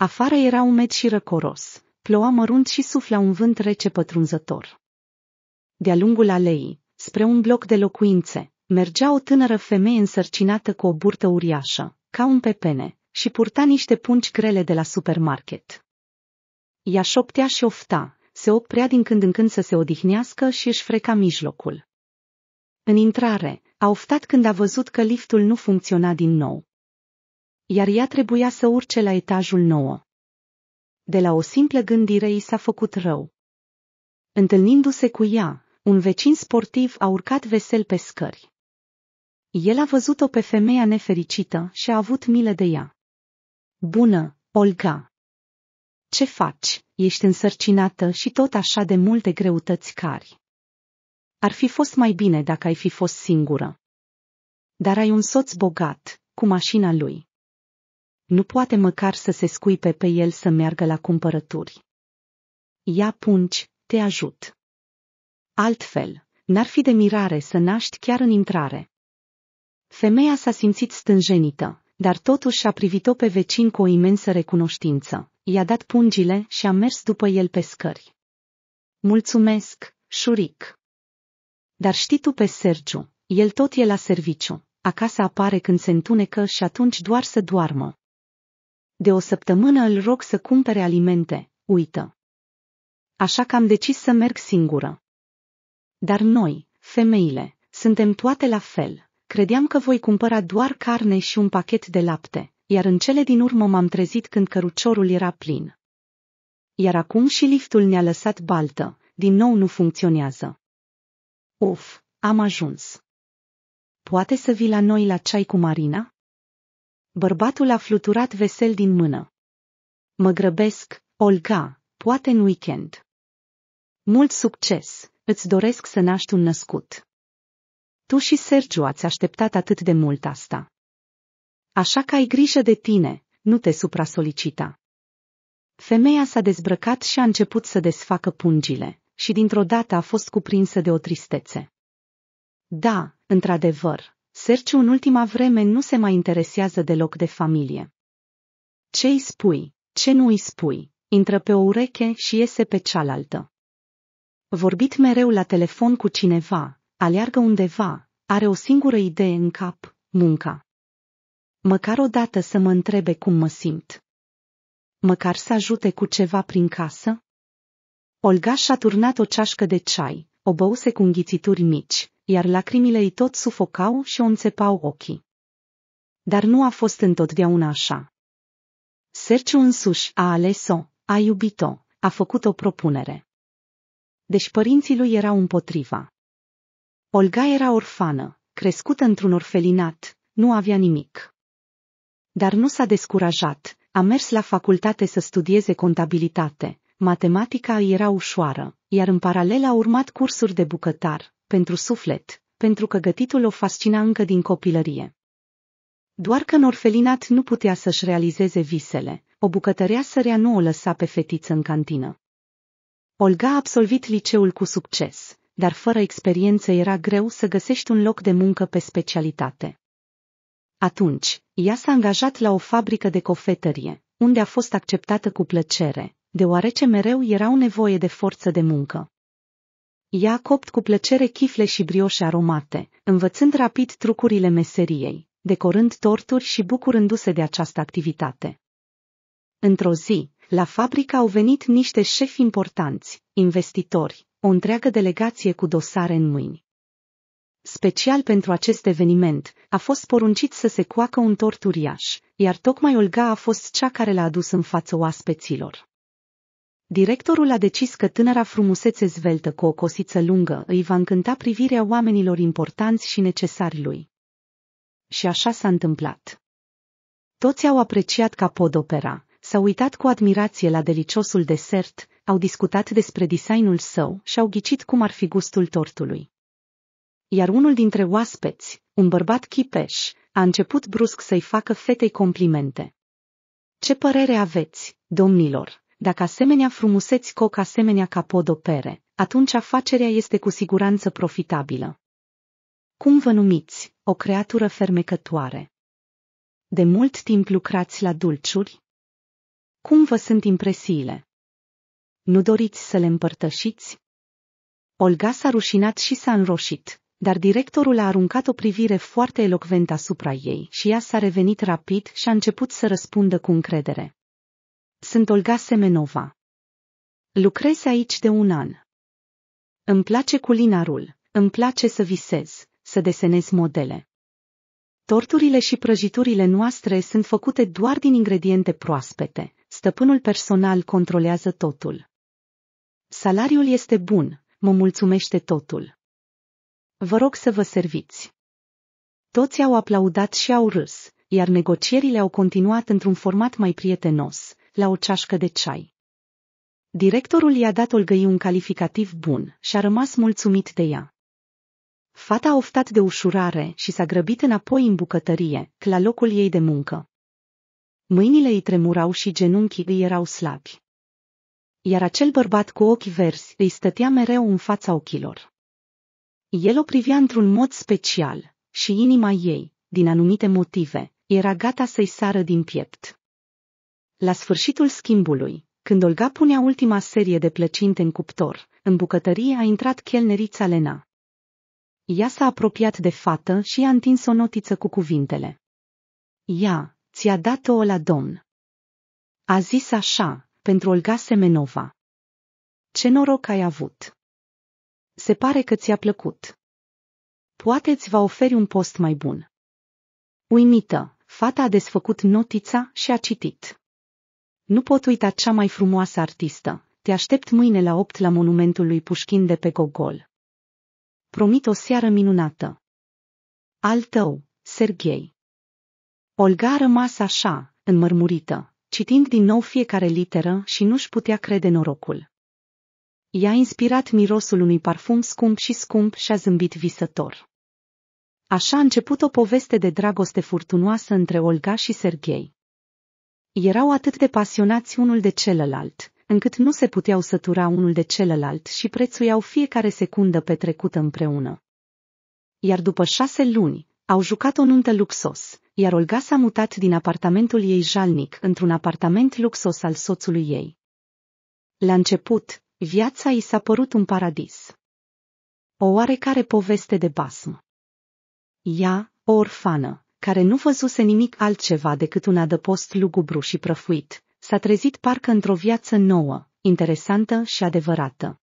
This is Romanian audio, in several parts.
Afară era umed și răcoros, ploua mărunt și sufla un vânt rece pătrunzător. De-a lungul aleii, spre un bloc de locuințe, mergea o tânără femeie însărcinată cu o burtă uriașă, ca un pepene, și purta niște pungi grele de la supermarket. Ea șoptea și ofta, se oprea din când în când să se odihnească și își freca mijlocul. În intrare, a oftat când a văzut că liftul nu funcționa din nou iar ea trebuia să urce la etajul nouă. De la o simplă gândire i s-a făcut rău. Întâlnindu-se cu ea, un vecin sportiv a urcat vesel pe scări. El a văzut-o pe femeia nefericită și a avut milă de ea. Bună, Olga! Ce faci? Ești însărcinată și tot așa de multe greutăți cari. Ar fi fost mai bine dacă ai fi fost singură. Dar ai un soț bogat, cu mașina lui. Nu poate măcar să se scuipe pe el să meargă la cumpărături. Ia pungi, te ajut. Altfel, n-ar fi de mirare să naști chiar în intrare. Femeia s-a simțit stânjenită, dar totuși a privit-o pe vecin cu o imensă recunoștință. I-a dat pungile și a mers după el pe scări. Mulțumesc, șuric. Dar știi tu pe Sergiu, el tot e la serviciu, acasă apare când se întunecă și atunci doar să doarmă, de o săptămână îl rog să cumpere alimente, uită. Așa că am decis să merg singură. Dar noi, femeile, suntem toate la fel. Credeam că voi cumpăra doar carne și un pachet de lapte, iar în cele din urmă m-am trezit când căruciorul era plin. Iar acum și liftul ne-a lăsat baltă, din nou nu funcționează. Uf, am ajuns. Poate să vii la noi la ceai cu Marina? Bărbatul a fluturat vesel din mână. Mă grăbesc, Olga, poate în weekend. Mult succes, îți doresc să naști un născut. Tu și Sergiu ați așteptat atât de mult asta. Așa că ai grijă de tine, nu te supra-solicita. Femeia s-a dezbrăcat și a început să desfacă pungile, și dintr-o dată a fost cuprinsă de o tristețe. Da, într-adevăr, Serciu în ultima vreme nu se mai interesează deloc de familie. Ce îi spui, ce nu îi spui, intră pe o ureche și iese pe cealaltă. Vorbit mereu la telefon cu cineva, aleargă undeva, are o singură idee în cap, munca. Măcar odată să mă întrebe cum mă simt. Măcar să ajute cu ceva prin casă? Olga și-a turnat o ceașcă de ceai, o băuse cu înghițituri mici, iar lacrimile îi tot sufocau și o înțepau ochii. Dar nu a fost întotdeauna așa. Serciu însuși a ales-o, a iubit-o, a făcut o propunere. Deci părinții lui erau împotriva. Olga era orfană, crescută într-un orfelinat, nu avea nimic. Dar nu s-a descurajat, a mers la facultate să studieze contabilitate, matematica îi era ușoară, iar în paralel a urmat cursuri de bucătar, pentru suflet, pentru că gătitul o fascina încă din copilărie. Doar că în orfelinat nu putea să-și realizeze visele, o bucătărea sărea nu o lăsa pe fetiță în cantină. Olga a absolvit liceul cu succes, dar fără experiență era greu să găsești un loc de muncă pe specialitate. Atunci, ea s-a angajat la o fabrică de cofetărie, unde a fost acceptată cu plăcere, deoarece mereu erau nevoie de forță de muncă. Ea copt cu plăcere chifle și brioșe aromate, învățând rapid trucurile meseriei, decorând torturi și bucurându-se de această activitate. Într-o zi, la fabrică au venit niște șefi importanți, investitori, o întreagă delegație cu dosare în mâini. Special pentru acest eveniment, a fost poruncit să se coacă un tort uriaș, iar tocmai Olga a fost cea care l-a adus în fața oaspeților. Directorul a decis că tânăra frumusețe zveltă cu o cosiță lungă îi va încânta privirea oamenilor importanți și necesari lui. Și așa s-a întâmplat. Toți au apreciat capodopera, s-au uitat cu admirație la deliciosul desert, au discutat despre designul său și au ghicit cum ar fi gustul tortului. Iar unul dintre oaspeți, un bărbat chipeș, a început brusc să-i facă fetei complimente. Ce părere aveți, domnilor, dacă asemenea frumuseți coc asemenea capodopere, atunci afacerea este cu siguranță profitabilă. Cum vă numiți, o creatură fermecătoare? De mult timp lucrați la dulciuri? Cum vă sunt impresiile? Nu doriți să le împărtășiți? Olga s-a rușinat și s-a înroșit, dar directorul a aruncat o privire foarte elocventă asupra ei și ea s-a revenit rapid și a început să răspundă cu încredere. Sunt Olga Semenova. Lucrez aici de un an. Îmi place culinarul, îmi place să visez, să desenez modele. Torturile și prăjiturile noastre sunt făcute doar din ingrediente proaspete, stăpânul personal controlează totul. Salariul este bun, mă mulțumește totul. Vă rog să vă serviți. Toți au aplaudat și au râs, iar negocierile au continuat într-un format mai prietenos, la o ceașcă de ceai. Directorul i-a dat Olgăi un calificativ bun și a rămas mulțumit de ea. Fata a oftat de ușurare și s-a grăbit înapoi în bucătărie, la locul ei de muncă. Mâinile îi tremurau și genunchii îi erau slabi. Iar acel bărbat cu ochi verzi îi stătea mereu în fața ochilor. El o privea într-un mod special și inima ei, din anumite motive, era gata să-i sară din piept. La sfârșitul schimbului, când Olga punea ultima serie de plăcinte în cuptor, în bucătărie a intrat chelnerița Lena. Ea s-a apropiat de fată și a întins o notiță cu cuvintele. Ea, ți-a dat-o la domn. A zis așa, pentru Olga Semenova. Ce noroc ai avut! Se pare că ți-a plăcut. Poate ți va oferi un post mai bun. Uimită, fata a desfăcut notița și a citit. Nu pot uita cea mai frumoasă artistă. Te aștept mâine la 8 la monumentul lui Pușkin de pe Gogol. Promit o seară minunată. Al tău, Serghei. Olga a rămas așa, înmărmurită, citind din nou fiecare literă și nu-și putea crede norocul. I-a inspirat mirosul unui parfum scump și scump și a zâmbit visător. Așa a început o poveste de dragoste furtunoasă între Olga și Serghei. Erau atât de pasionați unul de celălalt, încât nu se puteau sătura unul de celălalt și prețuiau fiecare secundă petrecută împreună. Iar după șase luni, au jucat o nuntă luxos, iar Olga s-a mutat din apartamentul ei jalnic într-un apartament luxos al soțului ei. La început, viața i s-a părut un paradis. O oarecare poveste de basm. Ea, o orfană, care nu văzuse nimic altceva decât un adăpost lugubru și prăfuit, s-a trezit parcă într-o viață nouă, interesantă și adevărată.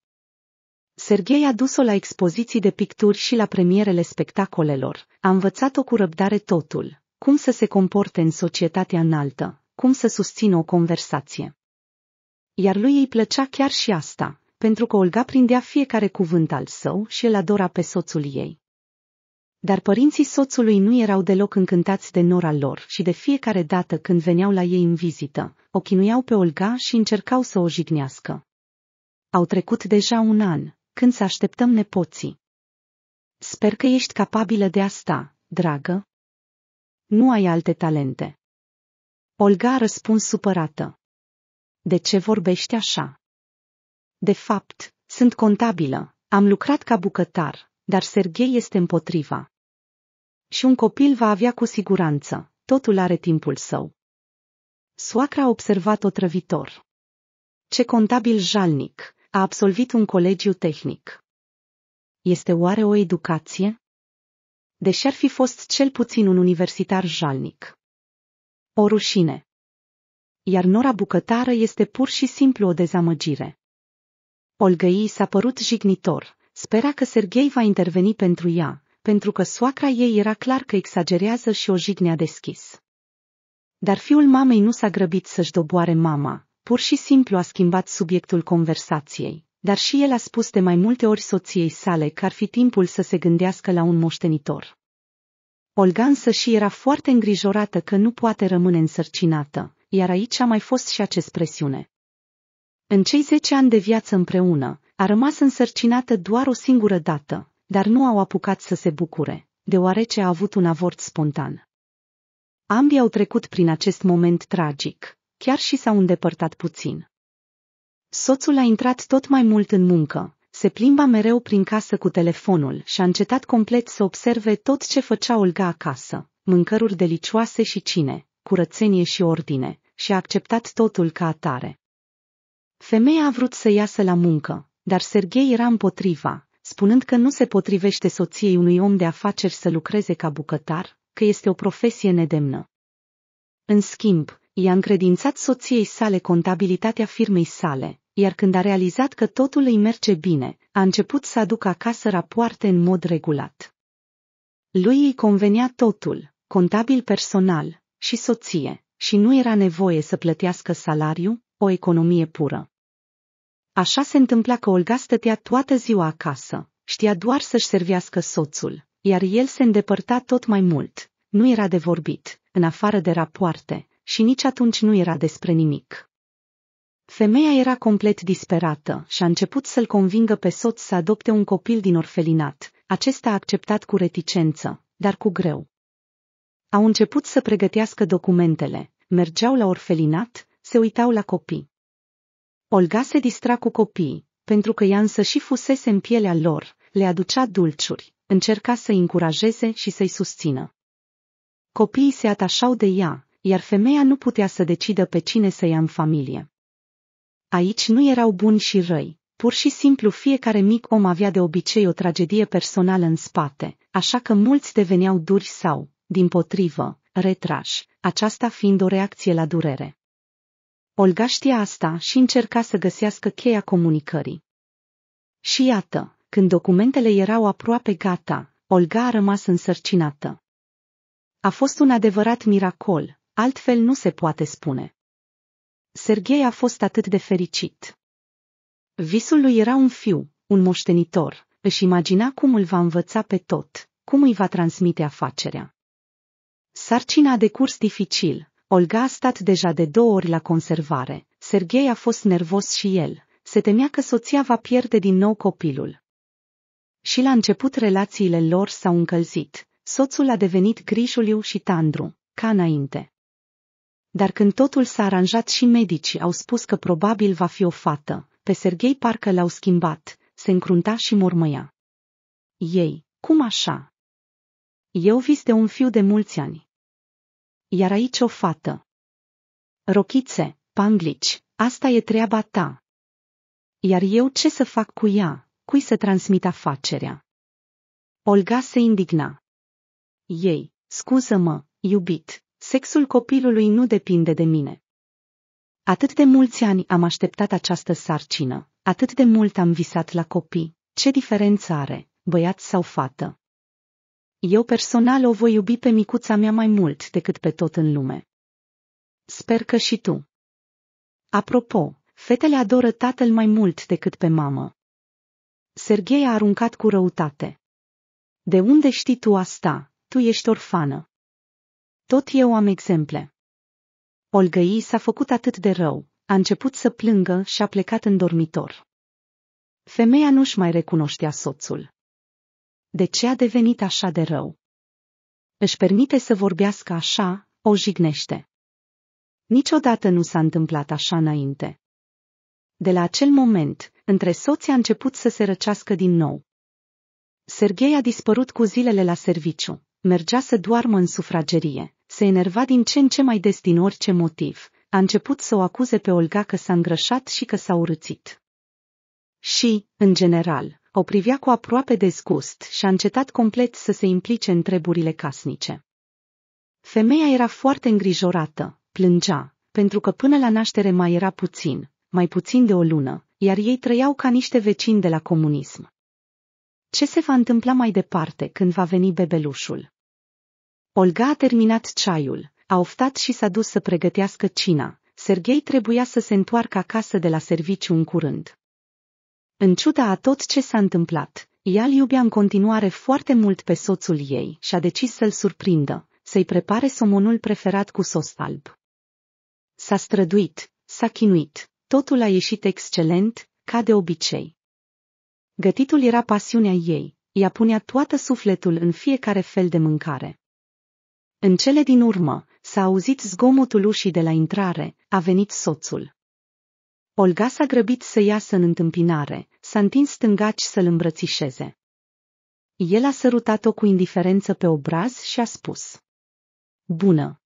Serghei a dus-o la expoziții de picturi și la premierele spectacolelor, a învățat-o cu răbdare totul, cum să se comporte în societatea înaltă, cum să susțină o conversație. Iar lui îi plăcea chiar și asta, pentru că Olga prindea fiecare cuvânt al său și îl adora pe soțul ei. Dar părinții soțului nu erau deloc încântați de nora lor și de fiecare dată când veneau la ei în vizită, o chinuiau pe Olga și încercau să o jignească. Au trecut deja un an, când să așteptăm nepoții. Sper că ești capabilă de asta, dragă. Nu ai alte talente. Olga a răspuns supărată. De ce vorbești așa? De fapt, sunt contabilă, am lucrat ca bucătar, dar Serghei este împotriva. Și un copil va avea cu siguranță, totul are timpul său. Soacra a observat-o trăvitor. Ce contabil jalnic, a absolvit un colegiu tehnic. Este oare o educație? Deși ar fi fost cel puțin un universitar jalnic. O rușine. Iar nora bucătară este pur și simplu o dezamăgire. Olgăi s-a părut jignitor, spera că Serghei va interveni pentru ea, pentru că soacra ei era clar că exagerează și o jignea deschis. Dar fiul mamei nu s-a grăbit să-și doboare mama, pur și simplu a schimbat subiectul conversației, dar și el a spus de mai multe ori soției sale că ar fi timpul să se gândească la un moștenitor. Olga însă și era foarte îngrijorată că nu poate rămâne însărcinată, iar aici a mai fost și acest presiune. În cei zece ani de viață împreună, a rămas însărcinată doar o singură dată, dar nu au apucat să se bucure, deoarece a avut un avort spontan. Ambii au trecut prin acest moment tragic, chiar și s-au îndepărtat puțin. Soțul a intrat tot mai mult în muncă, se plimba mereu prin casă cu telefonul și a încetat complet să observe tot ce făcea Olga acasă, mâncăruri delicioase și cine, curățenie și ordine, și a acceptat totul ca atare. Femeia a vrut să iasă la muncă, dar Serghei era împotriva, spunând că nu se potrivește soției unui om de afaceri să lucreze ca bucătar, că este o profesie nedemnă. În schimb, i-a încredințat soției sale contabilitatea firmei sale, iar când a realizat că totul îi merge bine, a început să aducă acasă rapoarte în mod regulat. Lui îi convenea totul, contabil personal și soție, și nu era nevoie să plătească salariu, o economie pură. Așa se întâmpla că Olga stătea toată ziua acasă, știa doar să-și servească soțul, iar el se îndepărta tot mai mult. Nu era de vorbit, în afară de rapoarte, și nici atunci nu era despre nimic. Femeia era complet disperată și a început să-l convingă pe soț să adopte un copil din orfelinat. Acesta a acceptat cu reticență, dar cu greu. Au început să pregătească documentele, mergeau la orfelinat, se uitau la copii. Olga se distra cu copiii, pentru că ea însă și fusese în pielea lor, le aducea dulciuri, încerca să-i încurajeze și să-i susțină. Copiii se atașau de ea, iar femeia nu putea să decidă pe cine să ia în familie. Aici nu erau buni și răi, pur și simplu fiecare mic om avea de obicei o tragedie personală în spate, așa că mulți deveneau duri sau, din potrivă, retrași, aceasta fiind o reacție la durere. Olga știa asta și încerca să găsească cheia comunicării. Și iată, când documentele erau aproape gata, Olga a rămas însărcinată. A fost un adevărat miracol, altfel nu se poate spune. Serghei a fost atât de fericit. Visul lui era un fiu, un moștenitor, își imagina cum îl va învăța pe tot, cum îi va transmite afacerea. Sarcina a decurs dificil, Olga a stat deja de două ori la conservare. Serghei a fost nervos și el. Se temea că soția va pierde din nou copilul. Și la început relațiile lor s-au încălzit. Soțul a devenit grijuliu și tandru, ca înainte. Dar când totul s-a aranjat și medicii au spus că probabil va fi o fată, pe Serghei parcă l-au schimbat, se încrunta și mormăia. Ei, cum așa? Eu vis de un fiu de mulți ani iar aici o fată. Rochițe, panglici, asta e treaba ta. Iar eu ce să fac cu ea, cui să transmit afacerea? Olga se indigna. Ei, scuză-mă, iubit, sexul copilului nu depinde de mine. Atât de mulți ani am așteptat această sarcină, atât de mult am visat la copii, ce diferență are, băiat sau fată? Eu personal o voi iubi pe micuța mea mai mult decât pe tot în lume. Sper că și tu. Apropo, fetele adoră tatăl mai mult decât pe mamă. Serghei a aruncat cu răutate. De unde știi tu asta? Tu ești orfană. Tot eu am exemple. i s-a făcut atât de rău, a început să plângă și a plecat în dormitor. Femeia nu-și mai recunoștea soțul. De ce a devenit așa de rău? Își permite să vorbească așa, o jignește. Niciodată nu s-a întâmplat așa înainte. De la acel moment, între soți a început să se răcească din nou. Serghei a dispărut cu zilele la serviciu, mergea să doarmă în sufragerie, se enerva din ce în ce mai des din orice motiv, a început să o acuze pe Olga că s-a îngrășat și că s-a urățit. Și, în general, o privea cu aproape dezgust și a încetat complet să se implice în treburile casnice. Femeia era foarte îngrijorată, plângea, pentru că până la naștere mai era puțin, mai puțin de o lună, iar ei trăiau ca niște vecini de la comunism. Ce se va întâmpla mai departe când va veni bebelușul? Olga a terminat ceaiul, a oftat și s-a dus să pregătească cina. Serghei trebuia să se întoarcă acasă de la serviciu în curând. În ciuda a tot ce s-a întâmplat, ea îl iubea în continuare foarte mult pe soțul ei și a decis să-l surprindă, să-i prepare somonul preferat cu sos alb. S-a străduit, s-a chinuit, totul a ieșit excelent, ca de obicei. Gătitul era pasiunea ei, ea punea toată sufletul în fiecare fel de mâncare. În cele din urmă, s-a auzit zgomotul ușii de la intrare, a venit soțul. Olga s-a grăbit să iasă în întâmpinare, s-a întins stângaci să-l îmbrățișeze. El a sărutat-o cu indiferență pe obraz și a spus. Bună!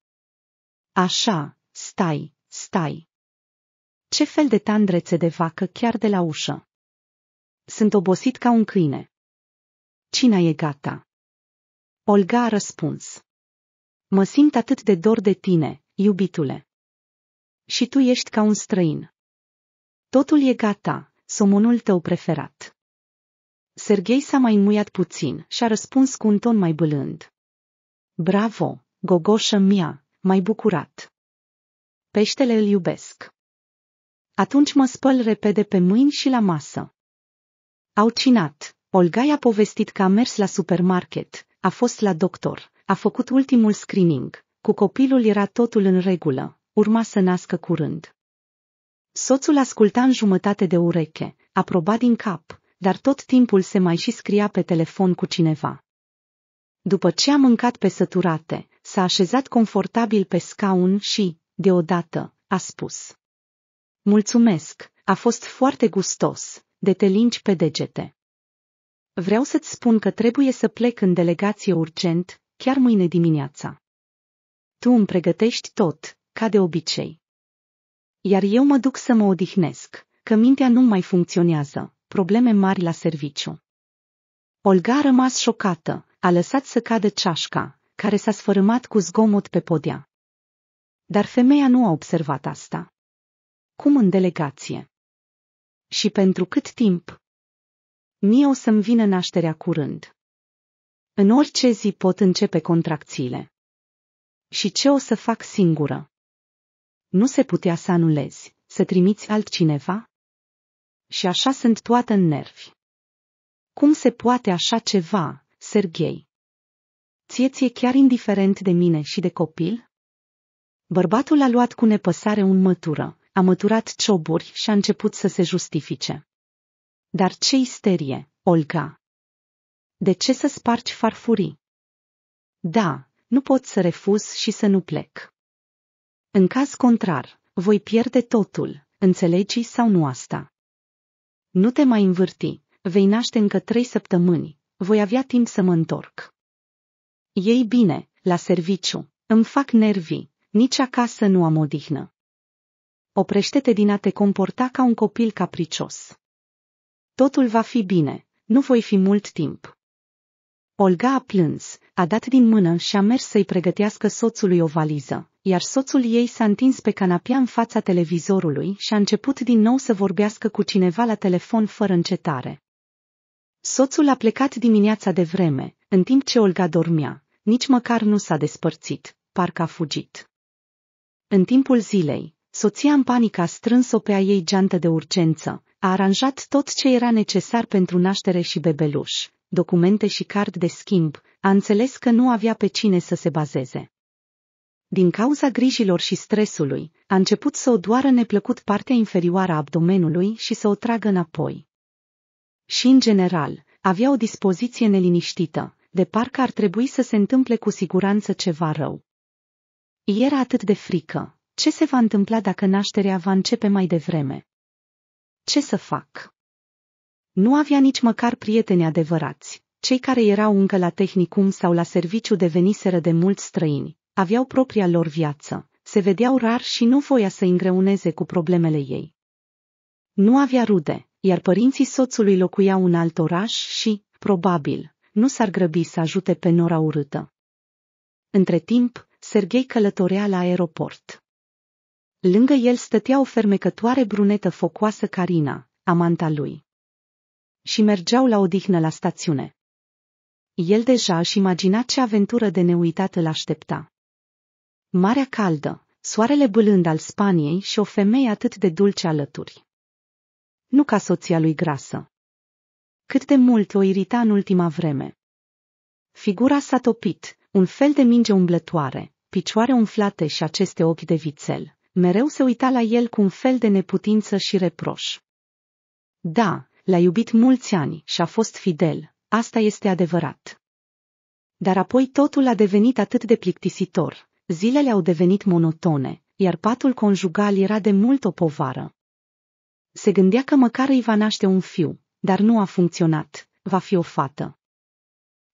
Așa, stai, stai! Ce fel de tandrețe de vacă chiar de la ușă? Sunt obosit ca un câine. Cina e gata? Olga a răspuns. Mă simt atât de dor de tine, iubitule. Și tu ești ca un străin. Totul e gata, somonul tău preferat. Serghei s-a mai înmuiat puțin și a răspuns cu un ton mai bâlând. Bravo, gogoșă mia, mai bucurat. Peștele îl iubesc. Atunci mă spăl repede pe mâini și la masă. Au cinat. Olga i-a povestit că a mers la supermarket, a fost la doctor, a făcut ultimul screening, cu copilul era totul în regulă, urma să nască curând. Soțul asculta în jumătate de ureche, aproba din cap, dar tot timpul se mai și scria pe telefon cu cineva. După ce a mâncat pe săturate, s-a așezat confortabil pe scaun și, deodată, a spus. Mulțumesc, a fost foarte gustos, de te linci pe degete. Vreau să-ți spun că trebuie să plec în delegație urgent, chiar mâine dimineața. Tu îmi pregătești tot, ca de obicei. Iar eu mă duc să mă odihnesc, că mintea nu mai funcționează, probleme mari la serviciu. Olga a rămas șocată, a lăsat să cadă ceașca, care s-a sfărâmat cu zgomot pe podea. Dar femeia nu a observat asta. Cum în delegație? Și pentru cât timp? Mie o să-mi vină nașterea curând. În orice zi pot începe contracțiile. Și ce o să fac singură? Nu se putea să anulezi, să trimiți altcineva? Și așa sunt toată în nervi. Cum se poate așa ceva, Serghei? Ție ți-e chiar indiferent de mine și de copil? Bărbatul a luat cu nepăsare un mătură, a măturat cioburi și a început să se justifice. Dar ce isterie, Olga! De ce să spargi farfurii? Da, nu pot să refuz și să nu plec. În caz contrar, voi pierde totul, înțelegi sau nu asta? Nu te mai învârti, vei naște încă trei săptămâni, voi avea timp să mă întorc. Ei bine, la serviciu, îmi fac nervii, nici acasă nu am odihnă. Oprește-te din a te comporta ca un copil capricios. Totul va fi bine, nu voi fi mult timp. Olga a plâns, a dat din mână și a mers să-i pregătească soțului o valiză, iar soțul ei s-a întins pe canapea în fața televizorului și a început din nou să vorbească cu cineva la telefon fără încetare. Soțul a plecat dimineața de vreme, în timp ce Olga dormea, nici măcar nu s-a despărțit, parcă a fugit. În timpul zilei, soția în panică a strâns-o pe a ei geantă de urgență, a aranjat tot ce era necesar pentru naștere și bebeluș, documente și card de schimb, a înțeles că nu avea pe cine să se bazeze. Din cauza grijilor și stresului, a început să o doară neplăcut partea inferioară a abdomenului și să o tragă înapoi. Și, în general, avea o dispoziție neliniștită, de parcă ar trebui să se întâmple cu siguranță ceva rău. Era atât de frică. Ce se va întâmpla dacă nașterea va începe mai devreme? Ce să fac? Nu avea nici măcar prieteni adevărați. Cei care erau încă la tehnicum sau la serviciu deveniseră de mulți străini, aveau propria lor viață, se vedeau rar și nu voia să îngreuneze cu problemele ei. Nu avea rude, iar părinții soțului locuiau în alt oraș și, probabil, nu s-ar grăbi să ajute pe nora urâtă. Între timp, Serghei călătorea la aeroport. Lângă el stătea o fermecătoare brunetă focoasă Carina, amanta lui și mergeau la odihnă la stațiune. El deja își imagina ce aventură de neuitat îl aștepta. Marea caldă, soarele bâlând al Spaniei și o femeie atât de dulce alături. Nu ca soția lui grasă. Cât de mult o irita în ultima vreme. Figura s-a topit, un fel de minge umblătoare, picioare umflate și aceste ochi de vițel. Mereu se uita la el cu un fel de neputință și reproș. Da, L-a iubit mulți ani și a fost fidel, asta este adevărat. Dar apoi totul a devenit atât de plictisitor, zilele au devenit monotone, iar patul conjugal era de mult o povară. Se gândea că măcar îi va naște un fiu, dar nu a funcționat, va fi o fată.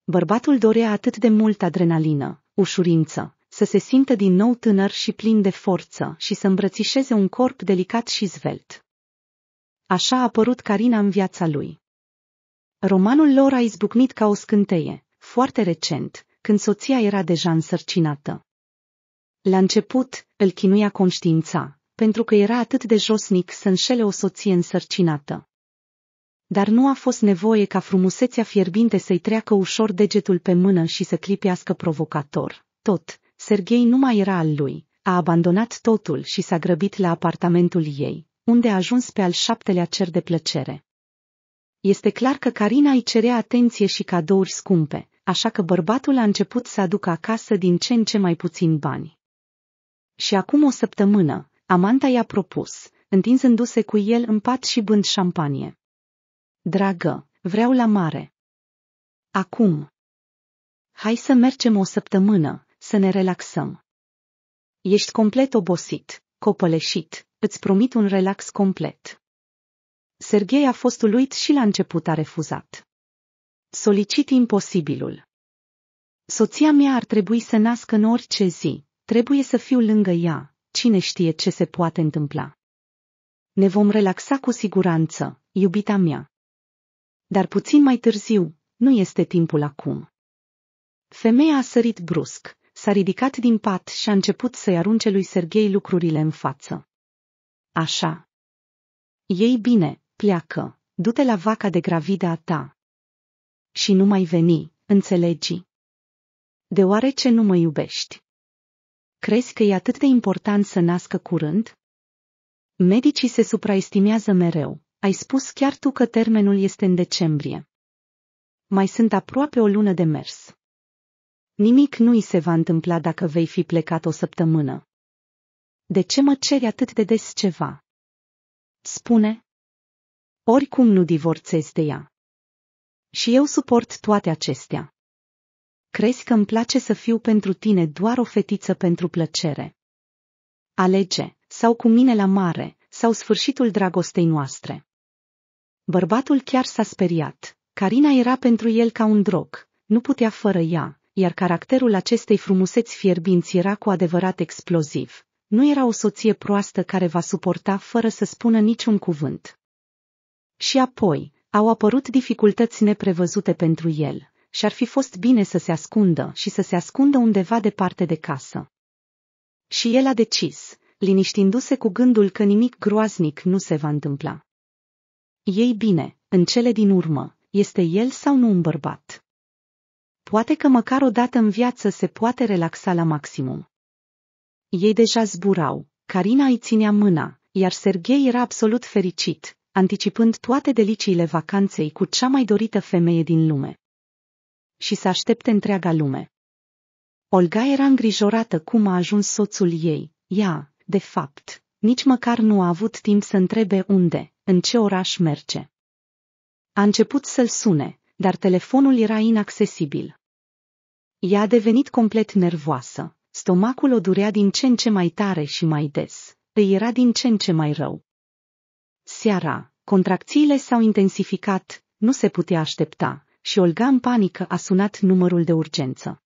Bărbatul dorea atât de mult adrenalină, ușurință, să se simtă din nou tânăr și plin de forță și să îmbrățișeze un corp delicat și zvelt. Așa a apărut Carina în viața lui. Romanul lor a izbucnit ca o scânteie, foarte recent, când soția era deja însărcinată. La început, îl chinuia conștiința, pentru că era atât de josnic să înșele o soție însărcinată. Dar nu a fost nevoie ca frumusețea fierbinte să-i treacă ușor degetul pe mână și să clipească provocator. Tot, Serghei nu mai era al lui, a abandonat totul și s-a grăbit la apartamentul ei, unde a ajuns pe al șaptelea cer de plăcere. Este clar că Carina îi cerea atenție și cadouri scumpe, așa că bărbatul a început să aducă acasă din ce în ce mai puțin bani. Și acum o săptămână, Amanta i-a propus, întinzându-se cu el în pat și bând șampanie. Dragă, vreau la mare. Acum. Hai să mergem o săptămână, să ne relaxăm. Ești complet obosit, copăleșit, Îți promit un relax complet. Serghei a fost uluit și la început a refuzat. Solicit imposibilul. Soția mea ar trebui să nască în orice zi, trebuie să fiu lângă ea, cine știe ce se poate întâmpla. Ne vom relaxa cu siguranță, iubita mea. Dar puțin mai târziu, nu este timpul acum. Femeia a sărit brusc, s-a ridicat din pat și a început să-i arunce lui Serghei lucrurile în față așa. Ei bine, pleacă, du-te la vaca de gravida ta. Și nu mai veni, înțelegi? Deoarece nu mă iubești. Crezi că e atât de important să nască curând? Medicii se supraestimează mereu. Ai spus chiar tu că termenul este în decembrie. Mai sunt aproape o lună de mers. Nimic nu i se va întâmpla dacă vei fi plecat o săptămână. De ce mă ceri atât de des ceva? Spune. Oricum nu divorțez de ea. Și eu suport toate acestea. Crezi că îmi place să fiu pentru tine doar o fetiță pentru plăcere? Alege, sau cu mine la mare, sau sfârșitul dragostei noastre. Bărbatul chiar s-a speriat. Carina era pentru el ca un drog, nu putea fără ea, iar caracterul acestei frumuseți fierbinți era cu adevărat exploziv. Nu era o soție proastă care va suporta fără să spună niciun cuvânt. Și apoi, au apărut dificultăți neprevăzute pentru el, și ar fi fost bine să se ascundă și să se ascundă undeva departe de casă. Și el a decis, liniștindu-se cu gândul că nimic groaznic nu se va întâmpla. Ei bine, în cele din urmă, este el sau nu un bărbat? Poate că măcar o dată în viață se poate relaxa la maximum. Ei deja zburau, Carina îi ținea mâna, iar Serghei era absolut fericit, anticipând toate deliciile vacanței cu cea mai dorită femeie din lume. Și să aștepte întreaga lume. Olga era îngrijorată cum a ajuns soțul ei, ea, de fapt, nici măcar nu a avut timp să întrebe unde, în ce oraș merge. A început să-l sune, dar telefonul era inaccesibil. Ea a devenit complet nervoasă, Stomacul o durea din ce în ce mai tare și mai des. Îi era din ce în ce mai rău. Seara, contracțiile s-au intensificat, nu se putea aștepta, și Olga în panică a sunat numărul de urgență.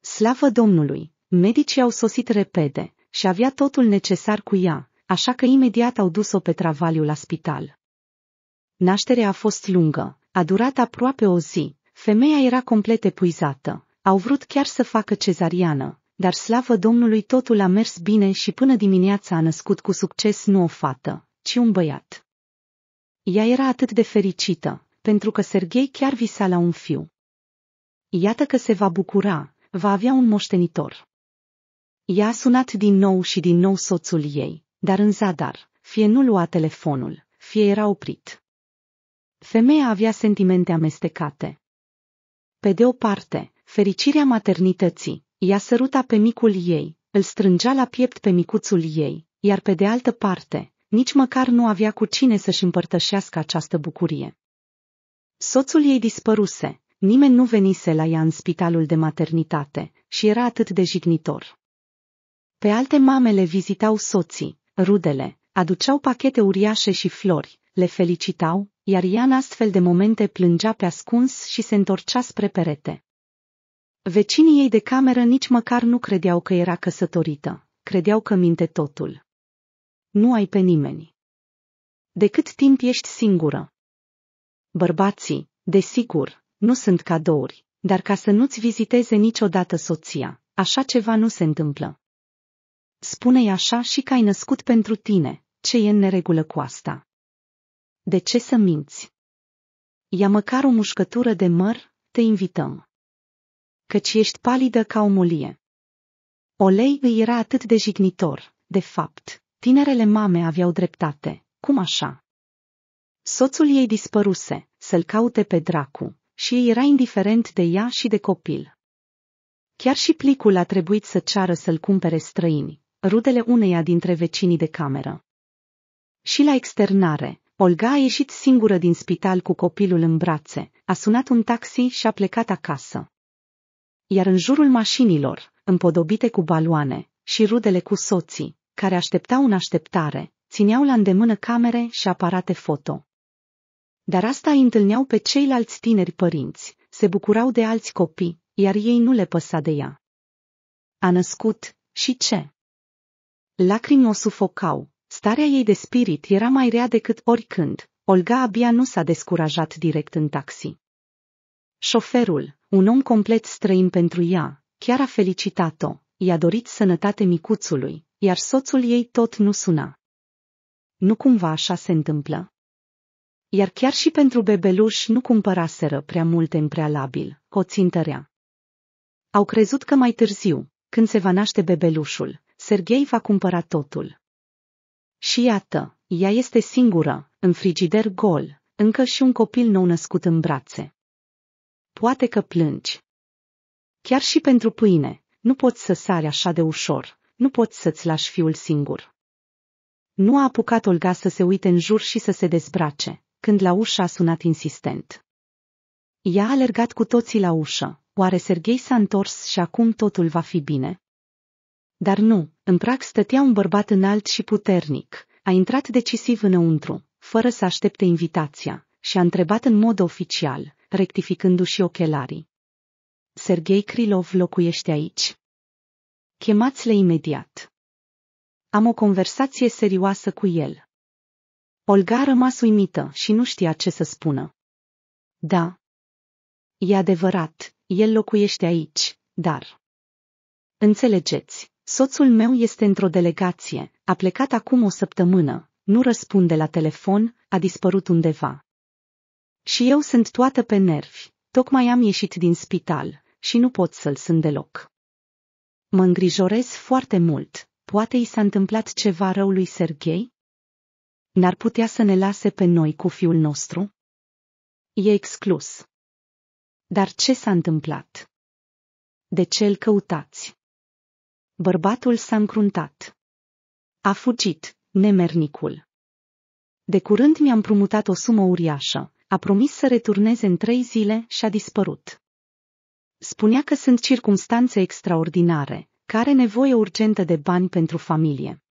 Slavă Domnului, medicii au sosit repede și avea totul necesar cu ea, așa că imediat au dus-o pe travaliu la spital. Nașterea a fost lungă, a durat aproape o zi, femeia era complet epuizată, au vrut chiar să facă cezariană, dar slavă Domnului totul a mers bine și până dimineața a născut cu succes nu o fată, ci un băiat. Ea era atât de fericită, pentru că Serghei chiar visa la un fiu. Iată că se va bucura, va avea un moștenitor. Ea a sunat din nou și din nou soțul ei, dar în zadar, fie nu lua telefonul, fie era oprit. Femeia avea sentimente amestecate. Pe de o parte, fericirea maternității, ea săruta pe micul ei, îl strângea la piept pe micuțul ei, iar pe de altă parte, nici măcar nu avea cu cine să-și împărtășească această bucurie. Soțul ei dispăruse, nimeni nu venise la ea în spitalul de maternitate și era atât de jignitor. Pe alte mamele vizitau soții, rudele, aduceau pachete uriașe și flori, le felicitau, iar ea în astfel de momente plângea pe ascuns și se întorcea spre perete. Vecinii ei de cameră nici măcar nu credeau că era căsătorită, credeau că minte totul. Nu ai pe nimeni. De cât timp ești singură? Bărbații, desigur, nu sunt cadouri, dar ca să nu-ți viziteze niciodată soția, așa ceva nu se întâmplă. Spune-i așa și că ai născut pentru tine, ce e în neregulă cu asta. De ce să minți? Ia măcar o mușcătură de măr, te invităm căci ești palidă ca o molie. Olei îi era atât de jignitor, de fapt, tinerele mame aveau dreptate, cum așa? Soțul ei dispăruse, să-l caute pe dracu, și ei era indiferent de ea și de copil. Chiar și plicul a trebuit să ceară să-l cumpere străini, rudele uneia dintre vecinii de cameră. Și la externare, Olga a ieșit singură din spital cu copilul în brațe, a sunat un taxi și a plecat acasă. Iar în jurul mașinilor, împodobite cu baloane, și rudele cu soții, care așteptau în așteptare, țineau la îndemână camere și aparate foto. Dar asta îi întâlneau pe ceilalți tineri părinți, se bucurau de alți copii, iar ei nu le păsa de ea. A născut și ce? Lacrimi o sufocau, starea ei de spirit era mai rea decât oricând, Olga abia nu s-a descurajat direct în taxi. Șoferul, un om complet străin pentru ea, chiar a felicitat-o, i-a dorit sănătate micuțului, iar soțul ei tot nu suna. Nu cumva așa se întâmplă. Iar chiar și pentru bebeluș nu cumpăraseră prea multe în prealabil, o țintărea. Au crezut că mai târziu, când se va naște bebelușul, Serghei va cumpăra totul. Și iată, ea este singură, în frigider gol, încă și un copil nou născut în brațe. Poate că plângi. Chiar și pentru pâine, nu poți să sari așa de ușor, nu poți să-ți lași fiul singur. Nu a apucat Olga să se uite în jur și să se dezbrace, când la ușă a sunat insistent. Ea a alergat cu toții la ușă, oare Serghei s-a întors și acum totul va fi bine? Dar nu, în prag stătea un bărbat înalt și puternic, a intrat decisiv înăuntru, fără să aștepte invitația, și a întrebat în mod oficial, rectificându-și ochelarii. Sergei Krilov locuiește aici. Chemați-le imediat. Am o conversație serioasă cu el. Olga a rămas uimită și nu știa ce să spună. Da. E adevărat, el locuiește aici, dar... Înțelegeți, soțul meu este într-o delegație, a plecat acum o săptămână, nu răspunde la telefon, a dispărut undeva. Și eu sunt toată pe nervi, tocmai am ieșit din spital și nu pot să-l sunt deloc. Mă îngrijorez foarte mult, poate i s-a întâmplat ceva rău lui Serghei? N-ar putea să ne lase pe noi cu fiul nostru? E exclus. Dar ce s-a întâmplat? De ce îl căutați? Bărbatul s-a încruntat. A fugit, nemernicul. De curând mi-am prumutat o sumă uriașă, a promis să returneze în trei zile și a dispărut. Spunea că sunt circumstanțe extraordinare, care nevoie urgentă de bani pentru familie.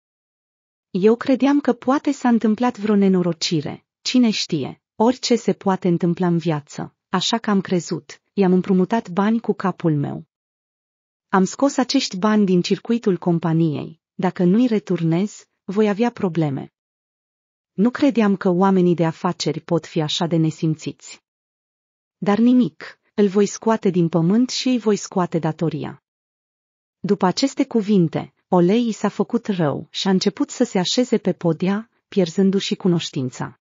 Eu credeam că poate s-a întâmplat vreo nenorocire, cine știe, orice se poate întâmpla în viață, așa că am crezut, i-am împrumutat bani cu capul meu. Am scos acești bani din circuitul companiei, dacă nu-i returnez, voi avea probleme. Nu credeam că oamenii de afaceri pot fi așa de nesimțiți. Dar nimic, îl voi scoate din pământ și îi voi scoate datoria. După aceste cuvinte, Olei i s-a făcut rău și a început să se așeze pe podea, pierzându-și cunoștința.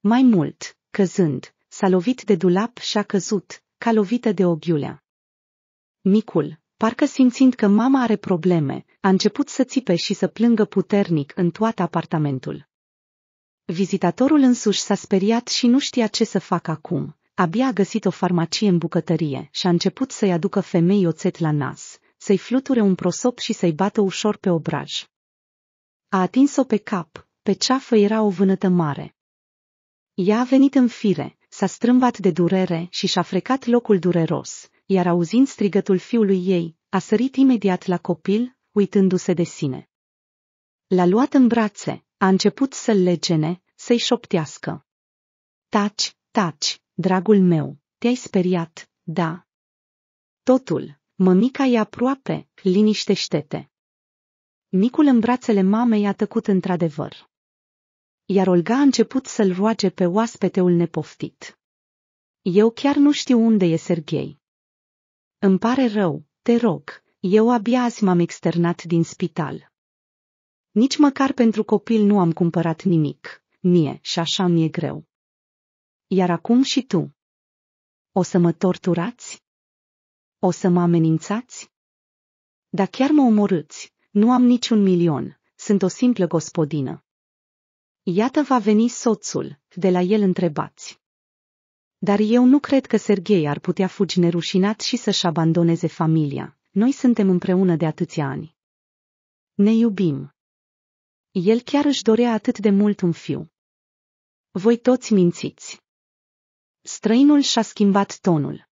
Mai mult, căzând, s-a lovit de dulap și a căzut, ca lovită de oghiulea. Micul, parcă simțind că mama are probleme, a început să țipe și să plângă puternic în toată apartamentul. Vizitatorul însuși s-a speriat și nu știa ce să facă acum. Abia a găsit o farmacie în bucătărie și a început să-i aducă femei oțet la nas, să-i fluture un prosop și să-i bată ușor pe obraj. A atins-o pe cap, pe ceafă era o vânătă mare. Ea a venit în fire, s-a strâmbat de durere și și-a frecat locul dureros, iar auzind strigătul fiului ei, a sărit imediat la copil, uitându-se de sine. L-a luat în brațe, a început să-l legene, să-i șoptească. Taci, taci, dragul meu, te-ai speriat, da. Totul, mămica e aproape, liniștește-te. Micul în brațele mamei a tăcut într-adevăr. Iar Olga a început să-l roage pe oaspeteul nepoftit. Eu chiar nu știu unde e Serghei. Îmi pare rău, te rog, eu abia azi m-am externat din spital. Nici măcar pentru copil nu am cumpărat nimic. Mie și așa mi-e greu. Iar acum și tu. O să mă torturați? O să mă amenințați? Dar chiar mă omorâți, nu am niciun milion, sunt o simplă gospodină. Iată va veni soțul, de la el întrebați. Dar eu nu cred că Serghei ar putea fugi nerușinat și să-și abandoneze familia. Noi suntem împreună de atâția ani. Ne iubim. El chiar își dorea atât de mult un fiu. Voi toți mințiți. Străinul și-a schimbat tonul.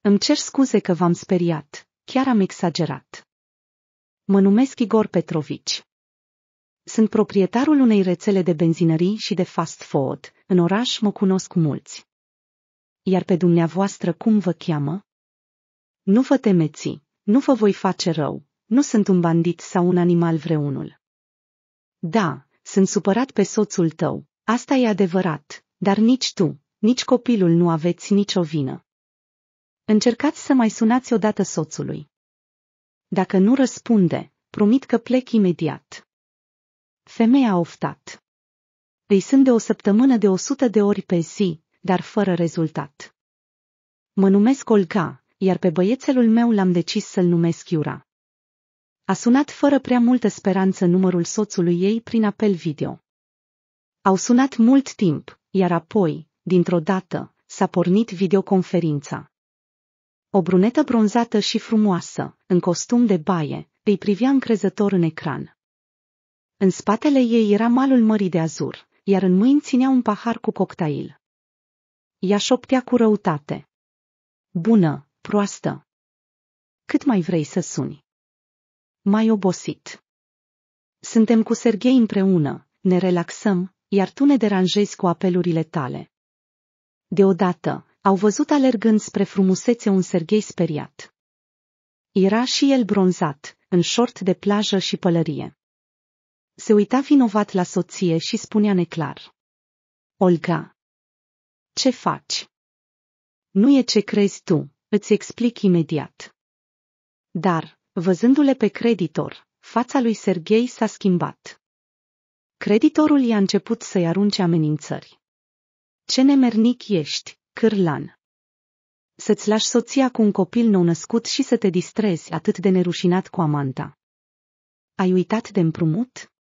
Îmi cer scuze că v-am speriat, chiar am exagerat. Mă numesc Igor Petrovici. Sunt proprietarul unei rețele de benzinării și de fast food, în oraș mă cunosc mulți. Iar pe dumneavoastră cum vă cheamă? Nu vă temeți, nu vă voi face rău, nu sunt un bandit sau un animal vreunul. Da, sunt supărat pe soțul tău, asta e adevărat, dar nici tu, nici copilul nu aveți nicio vină. Încercați să mai sunați odată soțului. Dacă nu răspunde, promit că plec imediat. Femeia a oftat. Îi sunt de o săptămână de o sută de ori pe zi, dar fără rezultat. Mă numesc Olga, iar pe băiețelul meu l-am decis să-l numesc Iura. A sunat fără prea multă speranță numărul soțului ei prin apel video. Au sunat mult timp, iar apoi, dintr-o dată, s-a pornit videoconferința. O brunetă bronzată și frumoasă, în costum de baie, îi privea încrezător în ecran. În spatele ei era malul mării de azur, iar în mâini ținea un pahar cu cocktail. Ea șoptea cu răutate. Bună, proastă! Cât mai vrei să suni? mai obosit. Suntem cu Serghei împreună, ne relaxăm, iar tu ne deranjezi cu apelurile tale. Deodată, au văzut alergând spre frumusețe un Serghei speriat. Era și el bronzat, în short de plajă și pălărie. Se uita vinovat la soție și spunea neclar. Olga. Ce faci? Nu e ce crezi tu, îți explic imediat. Dar, Văzându-le pe creditor, fața lui Serghei s-a schimbat. Creditorul i-a început să-i arunce amenințări. Ce nemernic ești, cârlan! Să-ți lași soția cu un copil nou-născut și să te distrezi atât de nerușinat cu amanta. Ai uitat de împrumut?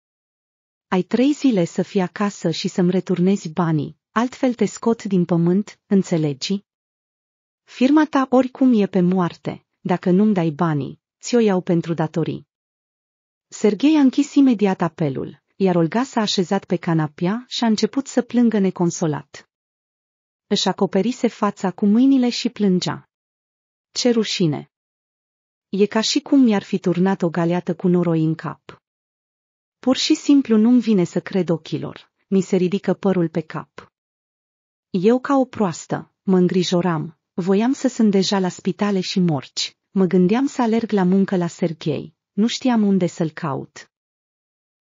Ai trei zile să fii acasă și să-mi returnezi banii, altfel te scot din pământ, înțelegi? Firma ta oricum e pe moarte, dacă nu-mi dai banii, ți-o iau pentru datorii. Serghei a închis imediat apelul, iar Olga s-a așezat pe canapea și a început să plângă neconsolat. Își acoperise fața cu mâinile și plângea. Ce rușine! E ca și cum mi-ar fi turnat o galeată cu noroi în cap. Pur și simplu nu-mi vine să cred ochilor, mi se ridică părul pe cap. Eu ca o proastă, mă îngrijoram, voiam să sunt deja la spitale și morci, Mă gândeam să alerg la muncă la Serghei, nu știam unde să-l caut.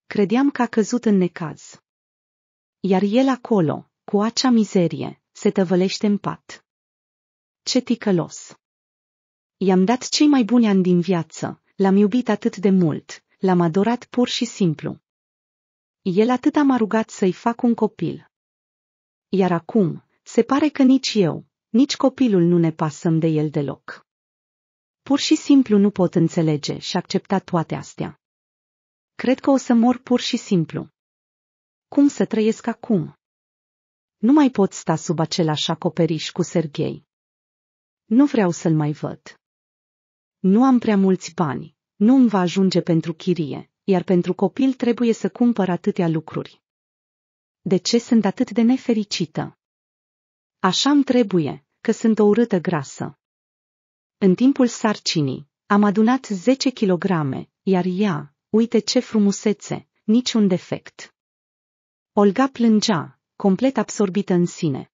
Credeam că a căzut în necaz. Iar el acolo, cu acea mizerie, se tăvălește în pat. Ce ticălos! I-am dat cei mai buni ani din viață, l-am iubit atât de mult, l-am adorat pur și simplu. El atât am rugat să-i fac un copil. Iar acum, se pare că nici eu, nici copilul nu ne pasăm de el deloc. Pur și simplu nu pot înțelege și accepta toate astea. Cred că o să mor pur și simplu. Cum să trăiesc acum? Nu mai pot sta sub același acoperiș cu Serghei. Nu vreau să-l mai văd. Nu am prea mulți bani, nu îmi va ajunge pentru chirie, iar pentru copil trebuie să cumpăr atâtea lucruri. De ce sunt atât de nefericită? Așa îmi trebuie, că sunt o urâtă grasă. În timpul sarcinii, am adunat 10 kilograme, iar ea, uite ce frumusețe, niciun defect. Olga plângea, complet absorbită în sine.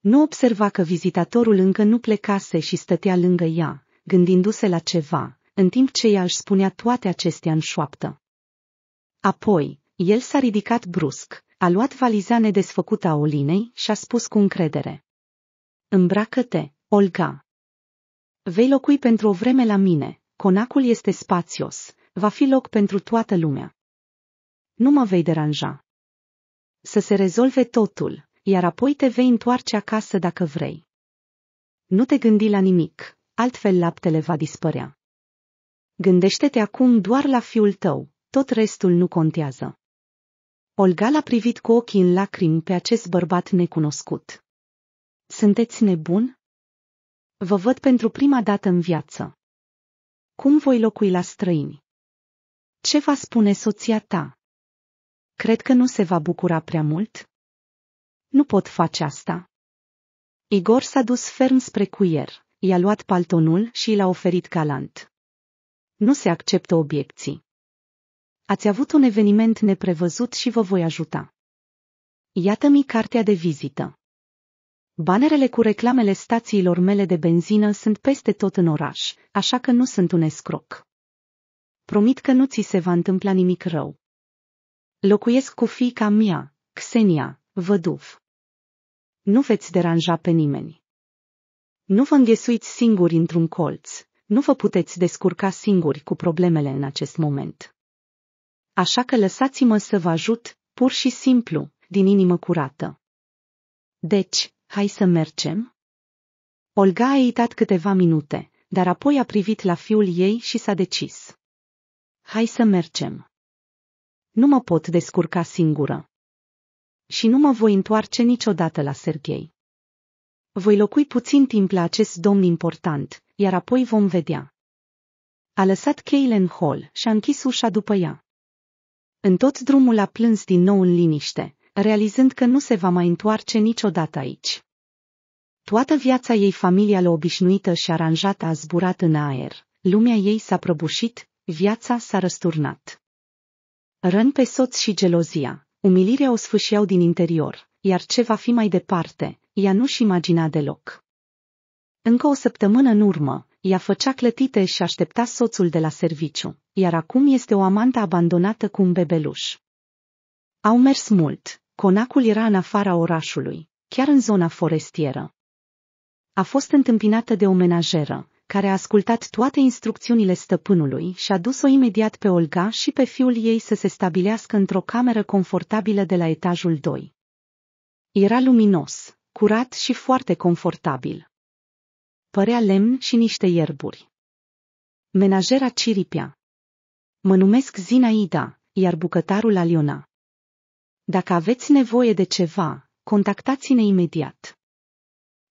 Nu observa că vizitatorul încă nu plecase și stătea lângă ea, gândindu-se la ceva, în timp ce ea își spunea toate acestea în șoaptă. Apoi, el s-a ridicat brusc, a luat valiza nedesfăcută a Olinei și a spus cu încredere. Îmbracă-te, Olga. Vei locui pentru o vreme la mine, conacul este spațios, va fi loc pentru toată lumea. Nu mă vei deranja. Să se rezolve totul, iar apoi te vei întoarce acasă dacă vrei. Nu te gândi la nimic, altfel laptele va dispărea. Gândește-te acum doar la fiul tău, tot restul nu contează. Olga l-a privit cu ochii în lacrimi pe acest bărbat necunoscut. Sunteți nebun? Vă văd pentru prima dată în viață. Cum voi locui la străini? Ce va spune soția ta? Cred că nu se va bucura prea mult? Nu pot face asta. Igor s-a dus ferm spre cuier, i-a luat paltonul și l-a oferit galant. Nu se acceptă obiecții. Ați avut un eveniment neprevăzut și vă voi ajuta. Iată-mi cartea de vizită. Banerele cu reclamele stațiilor mele de benzină sunt peste tot în oraș, așa că nu sunt un escroc. Promit că nu ți se va întâmpla nimic rău. Locuiesc cu fiica mea, Xenia, văduv. Nu veți deranja pe nimeni. Nu vă înghesuiți singuri într-un colț, nu vă puteți descurca singuri cu problemele în acest moment. Așa că lăsați-mă să vă ajut, pur și simplu, din inimă curată. Deci, hai să mergem? Olga a uitat câteva minute, dar apoi a privit la fiul ei și s-a decis. Hai să mergem. Nu mă pot descurca singură. Și nu mă voi întoarce niciodată la Serghei. Voi locui puțin timp la acest domn important, iar apoi vom vedea. A lăsat cheile în hol și a închis ușa după ea. În tot drumul a plâns din nou în liniște, realizând că nu se va mai întoarce niciodată aici. Toată viața ei familia obișnuită și aranjată a zburat în aer, lumea ei s-a prăbușit, viața s-a răsturnat. Răn pe soț și gelozia, umilirea o sfâșiau din interior, iar ce va fi mai departe, ea nu-și imagina deloc. Încă o săptămână în urmă, ea făcea clătite și aștepta soțul de la serviciu, iar acum este o amantă abandonată cu un bebeluș. Au mers mult, Conacul era în afara orașului, chiar în zona forestieră. A fost întâmpinată de o menajeră, care a ascultat toate instrucțiunile stăpânului și a dus-o imediat pe Olga și pe fiul ei să se stabilească într-o cameră confortabilă de la etajul 2. Era luminos, curat și foarte confortabil. Părea lemn și niște ierburi. Menajera ciripea. Mă numesc Zinaida, iar bucătarul Aliona. Dacă aveți nevoie de ceva, contactați-ne imediat.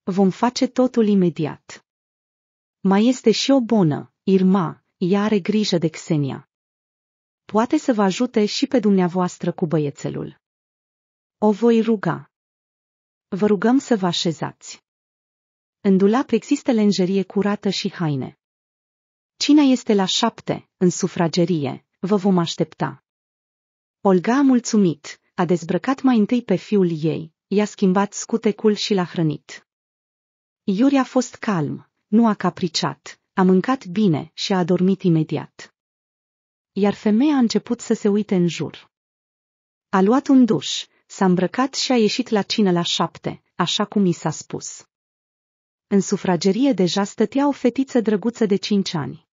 Vom face totul imediat. Mai este și o bună, Irma, ea are grijă de Xenia. Poate să vă ajute și pe dumneavoastră cu băiețelul. O voi ruga. Vă rugăm să vă așezați. În dulap există lenjerie curată și haine. Cina este la șapte, în sufragerie, vă vom aștepta. Olga a mulțumit, a dezbrăcat mai întâi pe fiul ei, i-a schimbat scutecul și l-a hrănit. Iuri a fost calm, nu a capriciat, a mâncat bine și a adormit imediat. Iar femeia a început să se uite în jur. A luat un duș, s-a îmbrăcat și a ieșit la cină la șapte, așa cum i s-a spus. În sufragerie deja stătea o fetiță drăguță de cinci ani.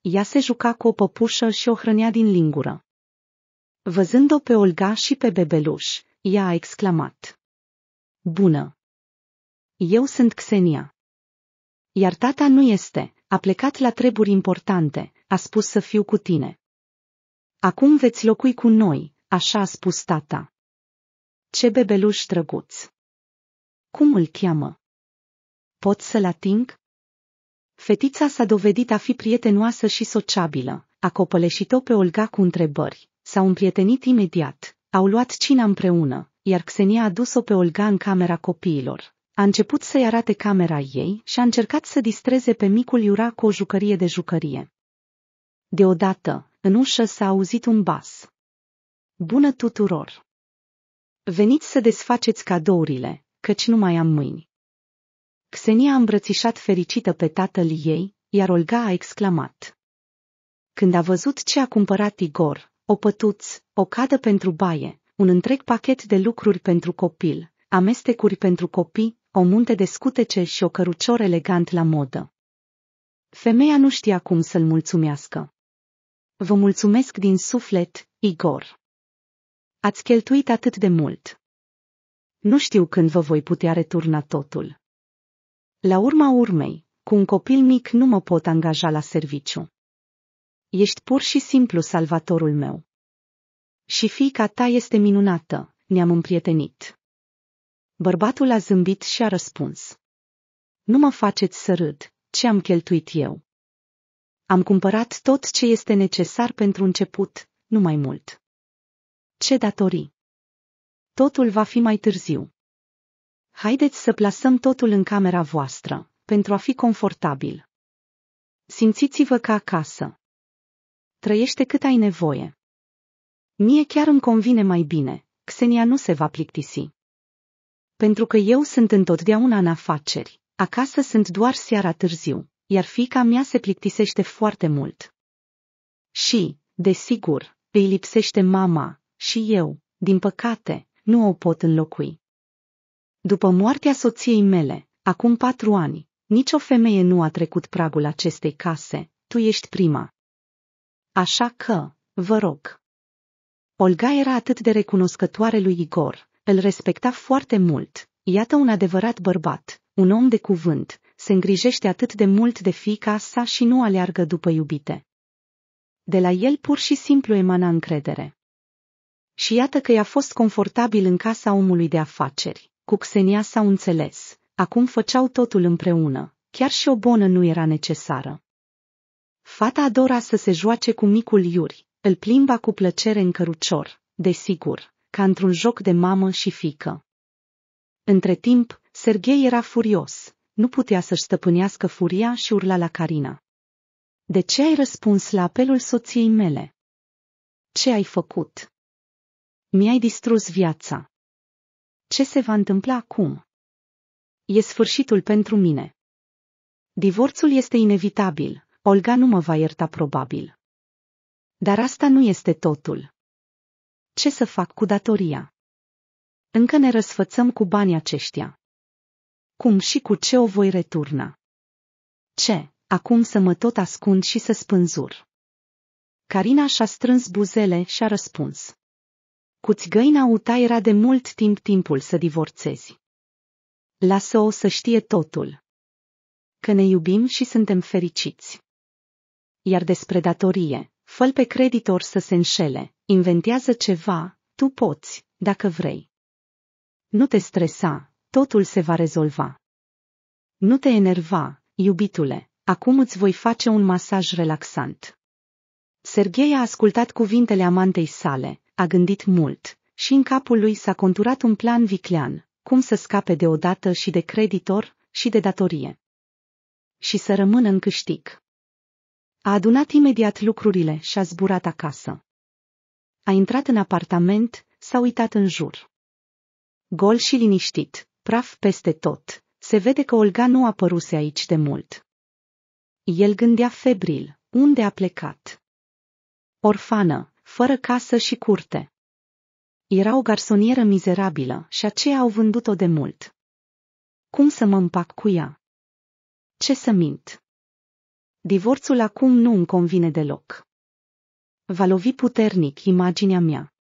Ea se juca cu o păpușă și o hrănea din lingură. Văzând-o pe Olga și pe bebeluș, ea a exclamat. Bună! Eu sunt Xenia. Iar tata nu este, a plecat la treburi importante, a spus să fiu cu tine. Acum veți locui cu noi, așa a spus tata. Ce bebeluș drăguț! Cum îl cheamă? Pot să-l ating? Fetița s-a dovedit a fi prietenoasă și sociabilă, a copăleșit-o pe Olga cu întrebări. S-au împrietenit imediat, au luat cina împreună, iar Xenia a dus-o pe Olga în camera copiilor. A început să-i arate camera ei și a încercat să distreze pe micul Iura cu o jucărie de jucărie. Deodată, în ușă s-a auzit un bas. Bună tuturor! Veniți să desfaceți cadourile, căci nu mai am mâini. Xenia a îmbrățișat fericită pe tatăl ei, iar Olga a exclamat. Când a văzut ce a cumpărat Igor, o pătuț, o cadă pentru baie, un întreg pachet de lucruri pentru copil, amestecuri pentru copii, o munte de scutece și o cărucior elegant la modă. Femeia nu știa cum să-l mulțumească. Vă mulțumesc din suflet, Igor. Ați cheltuit atât de mult. Nu știu când vă voi putea returna totul. La urma urmei, cu un copil mic nu mă pot angaja la serviciu. Ești pur și simplu salvatorul meu. Și fiica ta este minunată, ne-am împrietenit. Bărbatul a zâmbit și a răspuns. Nu mă faceți să râd, ce am cheltuit eu. Am cumpărat tot ce este necesar pentru început, nu mai mult. Ce datorii? Totul va fi mai târziu. Haideți să plasăm totul în camera voastră, pentru a fi confortabil. Simțiți-vă ca acasă trăiește cât ai nevoie. Mie chiar îmi convine mai bine, Xenia nu se va plictisi. Pentru că eu sunt întotdeauna în afaceri, acasă sunt doar seara târziu, iar fica mea se plictisește foarte mult. Și, desigur, îi lipsește mama, și eu, din păcate, nu o pot înlocui. După moartea soției mele, acum patru ani, nicio femeie nu a trecut pragul acestei case, tu ești prima. Așa că, vă rog. Olga era atât de recunoscătoare lui Igor, îl respecta foarte mult. Iată un adevărat bărbat, un om de cuvânt, se îngrijește atât de mult de fiica sa și nu aleargă după iubite. De la el pur și simplu emana încredere. Și iată că i-a fost confortabil în casa omului de afaceri. Cu Xenia s-au înțeles, acum făceau totul împreună, chiar și o bonă nu era necesară. Fata adora să se joace cu micul Iuri, îl plimba cu plăcere în cărucior, desigur, ca într-un joc de mamă și fică. Între timp, Serghei era furios, nu putea să-și stăpânească furia și urla la Carina. De ce ai răspuns la apelul soției mele? Ce ai făcut? Mi-ai distrus viața. Ce se va întâmpla acum? E sfârșitul pentru mine. Divorțul este inevitabil, Olga nu mă va ierta probabil. Dar asta nu este totul. Ce să fac cu datoria? Încă ne răsfățăm cu banii aceștia. Cum și cu ce o voi returna? Ce, acum să mă tot ascund și să spânzur? Carina și-a strâns buzele și a răspuns. Cu țigăina uta era de mult timp timpul să divorțezi. Lasă-o să știe totul. Că ne iubim și suntem fericiți. Iar despre datorie, fă pe creditor să se înșele, inventează ceva, tu poți, dacă vrei. Nu te stresa, totul se va rezolva. Nu te enerva, iubitule, acum îți voi face un masaj relaxant. Serghei a ascultat cuvintele amantei sale, a gândit mult și în capul lui s-a conturat un plan viclean, cum să scape deodată și de creditor și de datorie. Și să rămână în câștig. A adunat imediat lucrurile și a zburat acasă. A intrat în apartament, s-a uitat în jur. Gol și liniștit, praf peste tot, se vede că Olga nu a păruse aici de mult. El gândea febril, unde a plecat. Orfană, fără casă și curte. Era o garsonieră mizerabilă și aceea au vândut-o de mult. Cum să mă împac cu ea? Ce să mint? Divorțul acum nu îmi convine deloc. Va lovi puternic imaginea mea.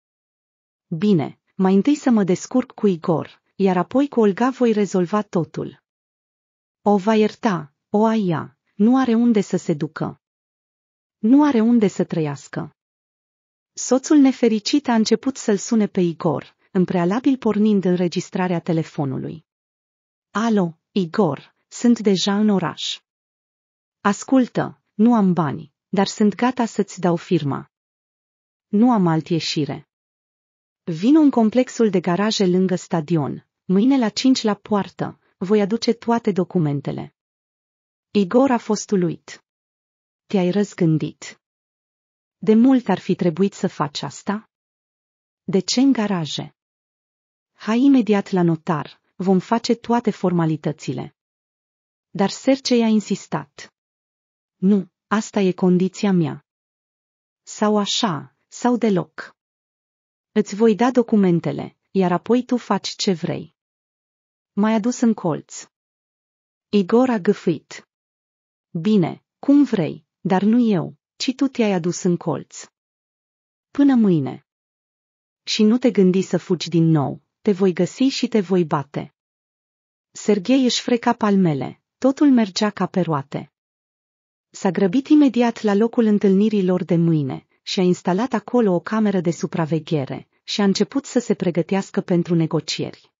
Bine, mai întâi să mă descurc cu Igor, iar apoi cu Olga voi rezolva totul. O va ierta, o aia, nu are unde să se ducă. Nu are unde să trăiască. Soțul nefericit a început să-l sune pe Igor, în prealabil pornind înregistrarea telefonului. Alo, Igor, sunt deja în oraș. Ascultă, nu am bani, dar sunt gata să-ți dau firma. Nu am alt ieșire. Vino în complexul de garaje lângă stadion, mâine la 5 la poartă, voi aduce toate documentele. Igor a fost uluit. Te-ai răzgândit. De mult ar fi trebuit să faci asta? De ce în garaje? Hai imediat la notar, vom face toate formalitățile. Dar Sergei a insistat. Nu, asta e condiția mea. Sau așa, sau deloc. Îți voi da documentele, iar apoi tu faci ce vrei. M-ai adus în colț. Igor a gâfuit. Bine, cum vrei, dar nu eu, ci tu te-ai adus în colț. Până mâine. Și nu te gândi să fugi din nou, te voi găsi și te voi bate. Serghei își freca palmele, totul mergea ca pe roate. S-a grăbit imediat la locul întâlnirilor de mâine și a instalat acolo o cameră de supraveghere și a început să se pregătească pentru negocieri.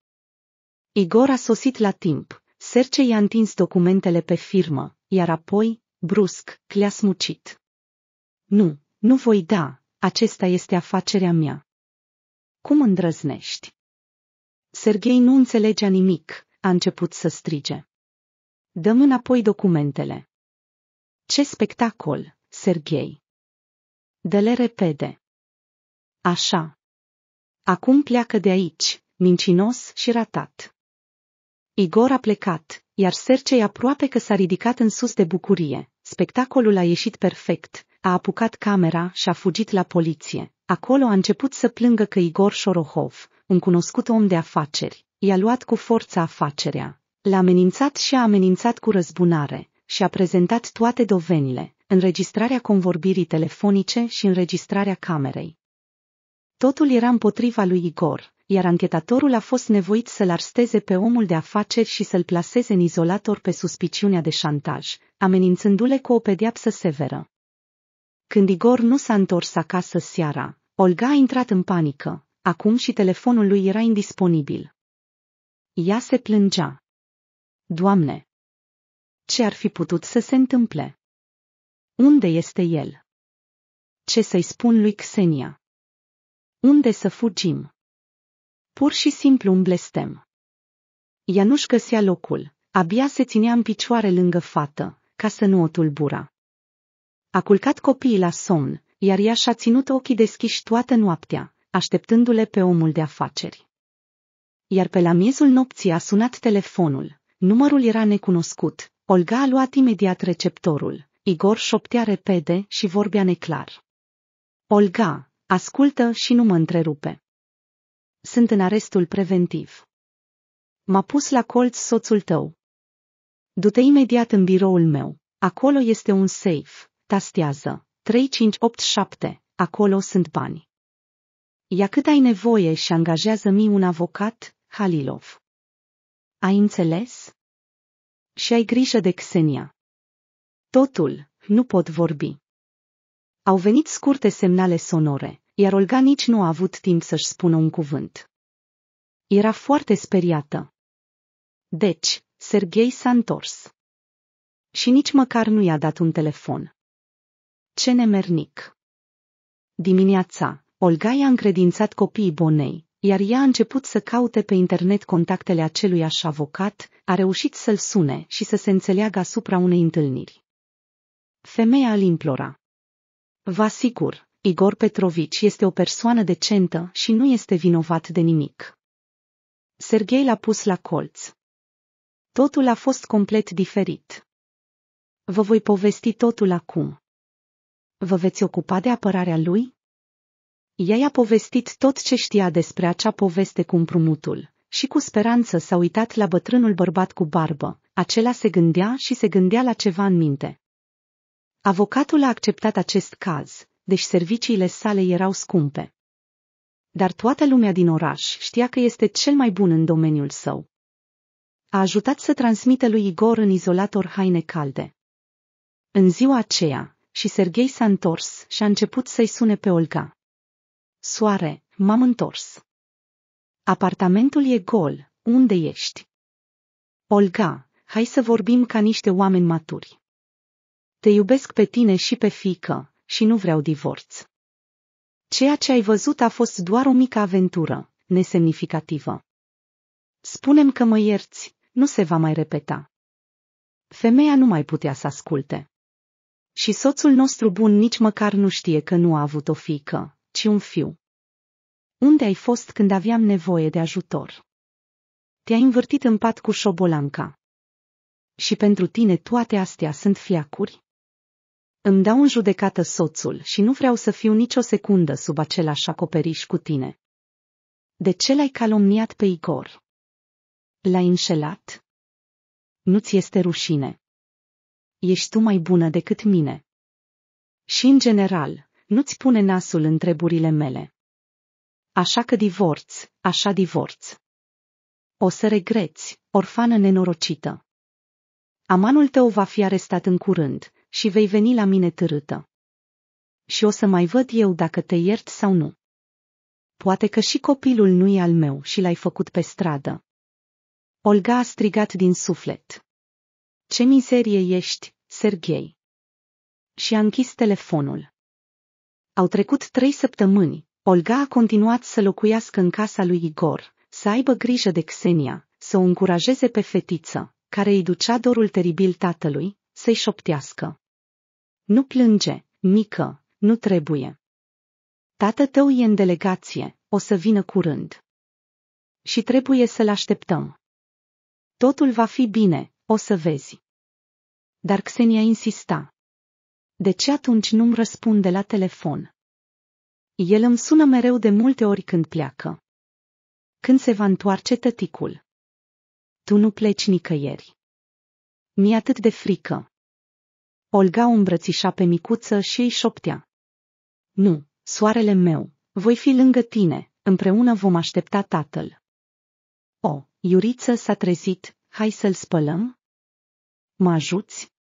Igor a sosit la timp, Serce i-a întins documentele pe firmă, iar apoi, brusc, le-a smucit. Nu, nu voi da, acesta este afacerea mea. Cum îndrăznești? Serghei nu înțelegea nimic, a început să strige. Dăm înapoi documentele. Ce spectacol, Serghei! Dă-le repede! Așa. Acum pleacă de aici, mincinos și ratat. Igor a plecat, iar Sergei aproape că s-a ridicat în sus de bucurie. Spectacolul a ieșit perfect, a apucat camera și a fugit la poliție. Acolo a început să plângă că Igor Șorohov, un cunoscut om de afaceri, i-a luat cu forța afacerea. L-a amenințat și a amenințat cu răzbunare, și a prezentat toate dovenile, înregistrarea convorbirii telefonice și înregistrarea camerei. Totul era împotriva lui Igor, iar anchetatorul a fost nevoit să-l arsteze pe omul de afaceri și să-l plaseze în izolator pe suspiciunea de șantaj, amenințându-le cu o pedeapsă severă. Când Igor nu s-a întors acasă seara, Olga a intrat în panică, acum și telefonul lui era indisponibil. Ea se plângea. Doamne, ce ar fi putut să se întâmple? Unde este el? Ce să-i spun lui Xenia? Unde să fugim? Pur și simplu un blestem. Ea nu-și găsea locul, abia se ținea în picioare lângă fată, ca să nu o tulbura. A culcat copiii la somn, iar ea și-a ținut ochii deschiși toată noaptea, așteptându-le pe omul de afaceri. Iar pe la miezul nopții a sunat telefonul. Numărul era necunoscut, Olga a luat imediat receptorul. Igor șoptea repede și vorbea neclar. Olga, ascultă și nu mă întrerupe. Sunt în arestul preventiv. M-a pus la colț soțul tău. Du-te imediat în biroul meu. Acolo este un safe. Tastează. 3587. Acolo sunt bani. Ia cât ai nevoie și angajează-mi un avocat, Halilov. Ai înțeles? și ai grijă de Xenia. Totul, nu pot vorbi. Au venit scurte semnale sonore, iar Olga nici nu a avut timp să-și spună un cuvânt. Era foarte speriată. Deci, Serghei s-a întors. Și nici măcar nu i-a dat un telefon. Ce nemernic! Dimineața, Olga i-a încredințat copiii Bonei, iar ea a început să caute pe internet contactele acelui aș avocat, a reușit să-l sune și să se înțeleagă asupra unei întâlniri. Femeia îl implora. Vă asigur, Igor Petrovici este o persoană decentă și nu este vinovat de nimic. Serghei l-a pus la colț. Totul a fost complet diferit. Vă voi povesti totul acum. Vă veți ocupa de apărarea lui? Ea i-a povestit tot ce știa despre acea poveste cu împrumutul și cu speranță s-a uitat la bătrânul bărbat cu barbă. Acela se gândea și se gândea la ceva în minte. Avocatul a acceptat acest caz, deci serviciile sale erau scumpe. Dar toată lumea din oraș știa că este cel mai bun în domeniul său. A ajutat să transmită lui Igor în izolator haine calde. În ziua aceea, și Serghei s-a întors și a început să-i sune pe Olga. Soare, m-am întors. Apartamentul e gol, unde ești? Olga, hai să vorbim ca niște oameni maturi. Te iubesc pe tine și pe fică și nu vreau divorț. Ceea ce ai văzut a fost doar o mică aventură, nesemnificativă. Spunem că mă ierți, nu se va mai repeta. Femeia nu mai putea să asculte. Și soțul nostru bun nici măcar nu știe că nu a avut o fică, ci un fiu. Unde ai fost când aveam nevoie de ajutor? Te-ai învârtit în pat cu șobolanca. Și pentru tine toate astea sunt fiacuri? Îmi dau în judecată soțul și nu vreau să fiu nicio secundă sub același acoperiș cu tine. De ce l-ai calomniat pe Igor? L-ai înșelat? Nu ți este rușine. Ești tu mai bună decât mine. Și în general, nu-ți pune nasul în treburile mele. Așa că divorț, așa divorț. O să regreți, orfană nenorocită. Amanul tău va fi arestat în curând și vei veni la mine târâtă. Și o să mai văd eu dacă te iert sau nu. Poate că și copilul nu e al meu și l-ai făcut pe stradă. Olga a strigat din suflet. Ce mizerie ești, Serghei! Și a închis telefonul. Au trecut trei săptămâni. Olga a continuat să locuiască în casa lui Igor, să aibă grijă de Xenia, să o încurajeze pe fetiță, care îi ducea dorul teribil tatălui, să-i șoptească. Nu plânge, mică, nu trebuie. Tată tău e în delegație, o să vină curând. Și trebuie să-l așteptăm. Totul va fi bine, o să vezi. Dar Xenia insista. De ce atunci nu-mi răspunde la telefon? El îmi sună mereu de multe ori când pleacă. Când se va întoarce tăticul? Tu nu pleci nicăieri. Mi-e atât de frică. Olga o îmbrățișa pe micuță și îi șoptea. Nu, soarele meu, voi fi lângă tine, împreună vom aștepta tatăl. O, Iuriță s-a trezit, hai să-l spălăm? Mă ajuți?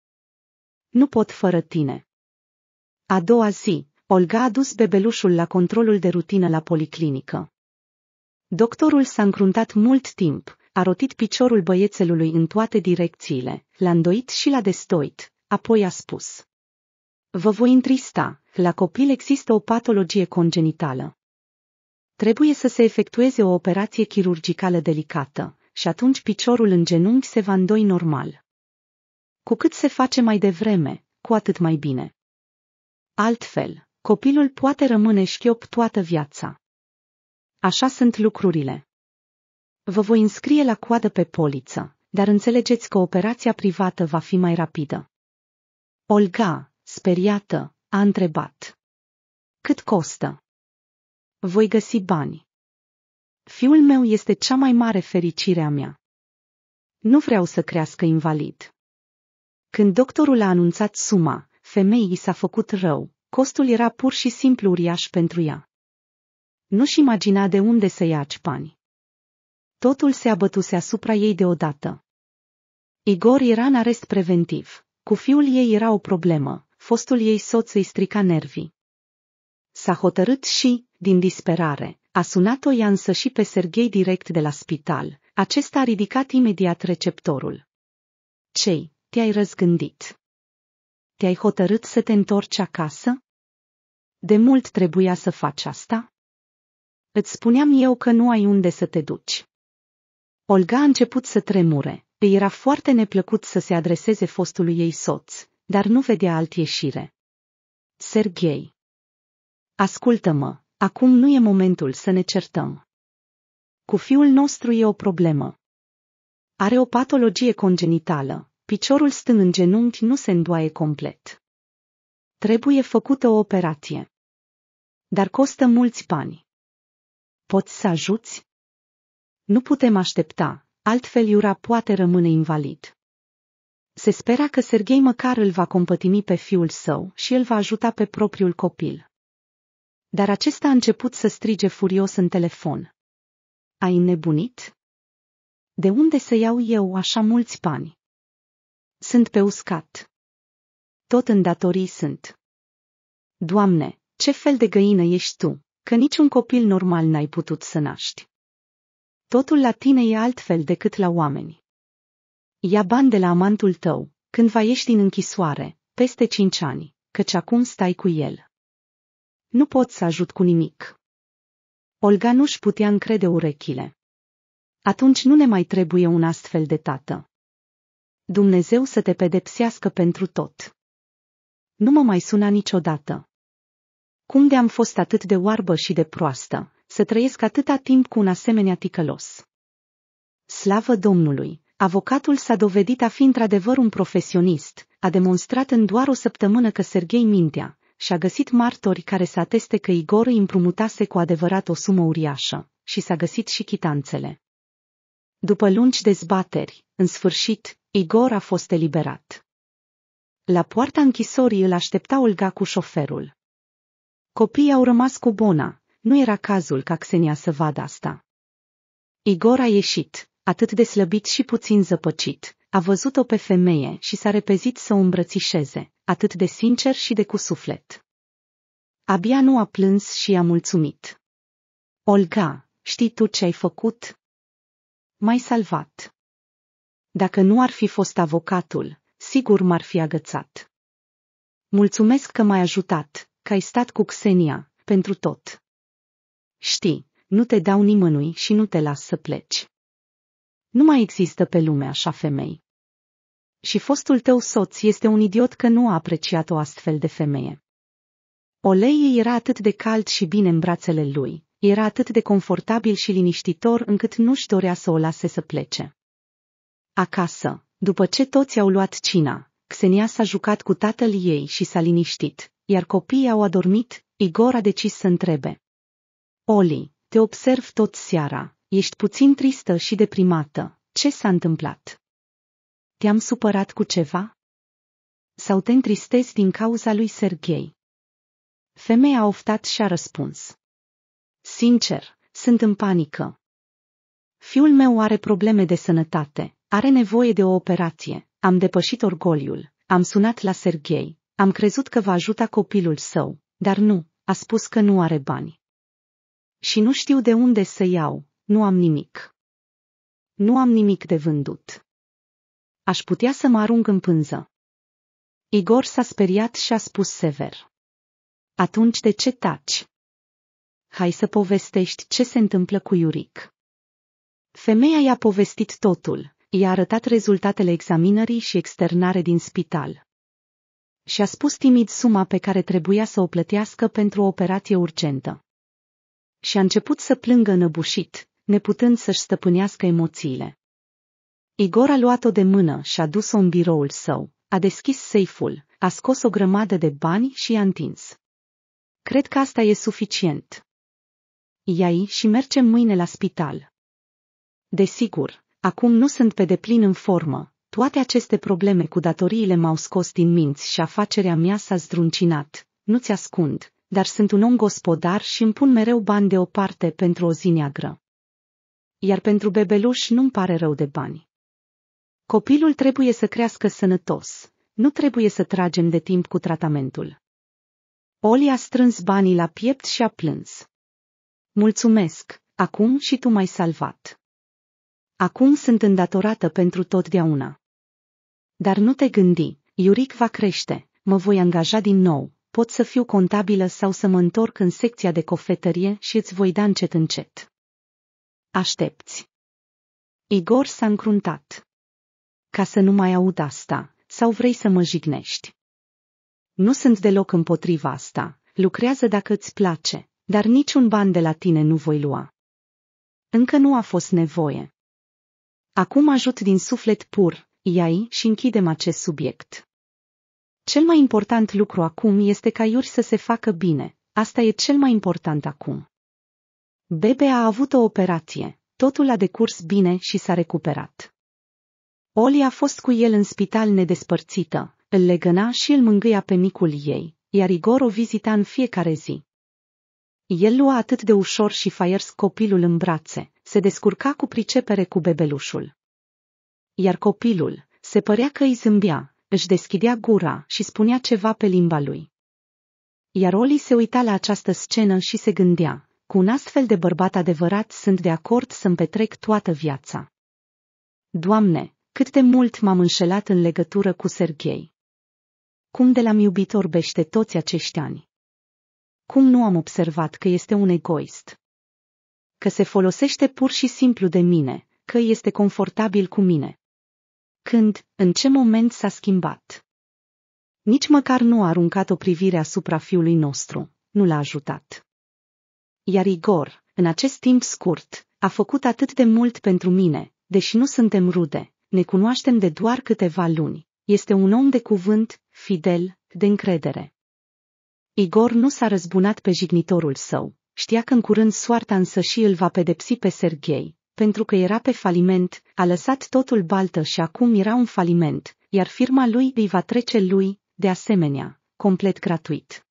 Nu pot fără tine. A doua zi, Olga a dus bebelușul la controlul de rutină la policlinică. Doctorul s-a încruntat mult timp, a rotit piciorul băiețelului în toate direcțiile, l-a îndoit și l-a destoit, apoi a spus. Vă voi întrista, la copil există o patologie congenitală. Trebuie să se efectueze o operație chirurgicală delicată, și atunci piciorul în genunchi se va îndoi normal. Cu cât se face mai devreme, cu atât mai bine. Altfel, copilul poate rămâne șchiop toată viața. Așa sunt lucrurile. Vă voi înscrie la coadă pe poliță, dar înțelegeți că operația privată va fi mai rapidă. Olga, speriată, a întrebat. Cât costă? Voi găsi bani. Fiul meu este cea mai mare fericire a mea. Nu vreau să crească invalid. Când doctorul a anunțat suma, femeii s-a făcut rău, costul era pur și simplu uriaș pentru ea. Nu-și imagina de unde să ia bani. Totul se abătuse asupra ei deodată. Igor era în arest preventiv. Cu fiul ei era o problemă, fostul ei soț îi strica nervii. S-a hotărât și, din disperare, a sunat-o ea însă și pe Serghei direct de la spital. Acesta a ridicat imediat receptorul. Cei, te-ai răzgândit. Te-ai hotărât să te întorci acasă? De mult trebuia să faci asta? Îți spuneam eu că nu ai unde să te duci. Olga a început să tremure. Îi era foarte neplăcut să se adreseze fostului ei soț, dar nu vedea alt ieșire. Serghei. Ascultă-mă, acum nu e momentul să ne certăm. Cu fiul nostru e o problemă. Are o patologie congenitală, piciorul stâng în genunchi nu se îndoaie complet. Trebuie făcută o operație. Dar costă mulți bani. Poți să ajuți? Nu putem aștepta, altfel Iura poate rămâne invalid. Se spera că Serghei măcar îl va compătimi pe fiul său și îl va ajuta pe propriul copil. Dar acesta a început să strige furios în telefon. Ai înnebunit? De unde să iau eu așa mulți bani? Sunt pe uscat. Tot îndatorii sunt. Doamne, ce fel de găină ești tu, că niciun copil normal n-ai putut să naști. Totul la tine e altfel decât la oameni. Ia bani de la amantul tău, când va ieși din închisoare, peste cinci ani, căci acum stai cu el. Nu pot să ajut cu nimic. Olga nu-și putea încrede urechile. Atunci nu ne mai trebuie un astfel de tată. Dumnezeu să te pedepsească pentru tot. Nu mă mai suna niciodată. Cum de am fost atât de oarbă și de proastă, să trăiesc atâta timp cu un asemenea ticălos. Slavă Domnului! Avocatul s-a dovedit a fi într-adevăr un profesionist, a demonstrat în doar o săptămână că Serghei mintea și a găsit martori care să ateste că Igor îi împrumutase cu adevărat o sumă uriașă și s-a găsit și chitanțele. După lungi dezbateri, în sfârșit, Igor a fost eliberat. La poarta închisorii îl aștepta Olga cu șoferul. Copiii au rămas cu Bona, nu era cazul ca Xenia să vadă asta. Igor a ieșit, atât de slăbit și puțin zăpăcit, a văzut-o pe femeie și s-a repezit să o îmbrățișeze, atât de sincer și de cu suflet. Abia nu a plâns și a mulțumit. Olga, știi tu ce ai făcut? M-ai salvat. Dacă nu ar fi fost avocatul, sigur m-ar fi agățat. Mulțumesc că m-ai ajutat, că ai stat cu Xenia, pentru tot. Știi, nu te dau nimănui și nu te las să pleci. Nu mai există pe lume așa femei. Și fostul tău soț este un idiot că nu a apreciat o astfel de femeie. Oleie era atât de cald și bine în brațele lui, era atât de confortabil și liniștitor încât nu-și dorea să o lase să plece. Acasă, după ce toți au luat cina, Xenia s-a jucat cu tatăl ei și s-a liniștit, iar copiii au adormit, Igor a decis să întrebe. Oli, te observ tot seara, ești puțin tristă și deprimată, ce s-a întâmplat? Te-am supărat cu ceva? Sau te întristezi din cauza lui Serghei? Femeia a oftat și a răspuns. Sincer, sunt în panică. Fiul meu are probleme de sănătate, are nevoie de o operație. Am depășit orgoliul. Am sunat la Serghei. Am crezut că va ajuta copilul său, dar nu, a spus că nu are bani. Și nu știu de unde să iau, nu am nimic. Nu am nimic de vândut. Aș putea să mă arunc în pânză. Igor s-a speriat și a spus sever. Atunci de ce taci? Hai să povestești ce se întâmplă cu Iuric. Femeia i-a povestit totul, i-a arătat rezultatele examinării și externare din spital. Și-a spus timid suma pe care trebuia să o plătească pentru o operație urgentă. Și a început să plângă înăbușit, neputând să-și stăpânească emoțiile. Igor a luat-o de mână și a dus-o în biroul său, a deschis seiful, a scos o grămadă de bani și i-a întins. Cred că asta e suficient. Iai și mergem mâine la spital. Desigur, Acum nu sunt pe deplin în formă, toate aceste probleme cu datoriile m-au scos din minți și afacerea mea s-a zdruncinat, nu-ți ascund, dar sunt un om gospodar și îmi pun mereu bani deoparte pentru o zi neagră. Iar pentru bebeluș nu-mi pare rău de bani. Copilul trebuie să crească sănătos, nu trebuie să tragem de timp cu tratamentul. Oli a strâns banii la piept și a plâns. Mulțumesc, acum și tu m-ai salvat. Acum sunt îndatorată pentru totdeauna. Dar nu te gândi, Iuric va crește, mă voi angaja din nou, pot să fiu contabilă sau să mă întorc în secția de cofetărie și îți voi da încet încet. Aștepți. Igor s-a încruntat. Ca să nu mai aud asta, sau vrei să mă jignești? Nu sunt deloc împotriva asta, lucrează dacă îți place, dar niciun ban de la tine nu voi lua. Încă nu a fost nevoie. Acum ajut din suflet pur, iai și închidem acest subiect. Cel mai important lucru acum este ca Iuri să se facă bine, asta e cel mai important acum. Bebe a avut o operație, totul a decurs bine și s-a recuperat. Oli a fost cu el în spital nedespărțită, îl legăna și îl mângâia pe micul ei, iar Igor o vizita în fiecare zi. El lua atât de ușor și faiers copilul în brațe, se descurca cu pricepere cu bebelușul. Iar copilul, se părea că îi zâmbea, își deschidea gura și spunea ceva pe limba lui. Iar Oli se uita la această scenă și se gândea, cu un astfel de bărbat adevărat sunt de acord să-mi petrec toată viața. Doamne, cât de mult m-am înșelat în legătură cu Serghei. Cum de l-am iubit orbește toți acești ani. Cum nu am observat că este un egoist? că se folosește pur și simplu de mine, că este confortabil cu mine. Când, în ce moment s-a schimbat? Nici măcar nu a aruncat o privire asupra fiului nostru, nu l-a ajutat. Iar Igor, în acest timp scurt, a făcut atât de mult pentru mine, deși nu suntem rude, ne cunoaștem de doar câteva luni. Este un om de cuvânt, fidel, de încredere. Igor nu s-a răzbunat pe jignitorul său, Știa că în curând soarta însă și îl va pedepsi pe Serghei, pentru că era pe faliment, a lăsat totul baltă și acum era un faliment, iar firma lui îi va trece lui, de asemenea, complet gratuit.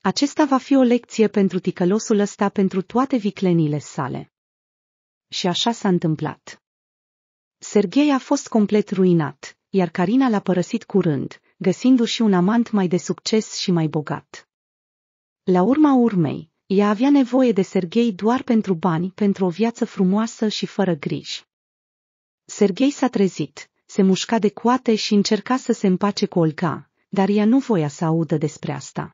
Acesta va fi o lecție pentru ticălosul ăsta pentru toate viclenile sale. Și așa s-a întâmplat. Serghei a fost complet ruinat, iar Carina l-a părăsit curând, găsindu-și un amant mai de succes și mai bogat. La urma urmei, ea avea nevoie de Serghei doar pentru bani, pentru o viață frumoasă și fără griji. Serghei s-a trezit, se mușca de coate și încerca să se împace cu Olga, dar ea nu voia să audă despre asta.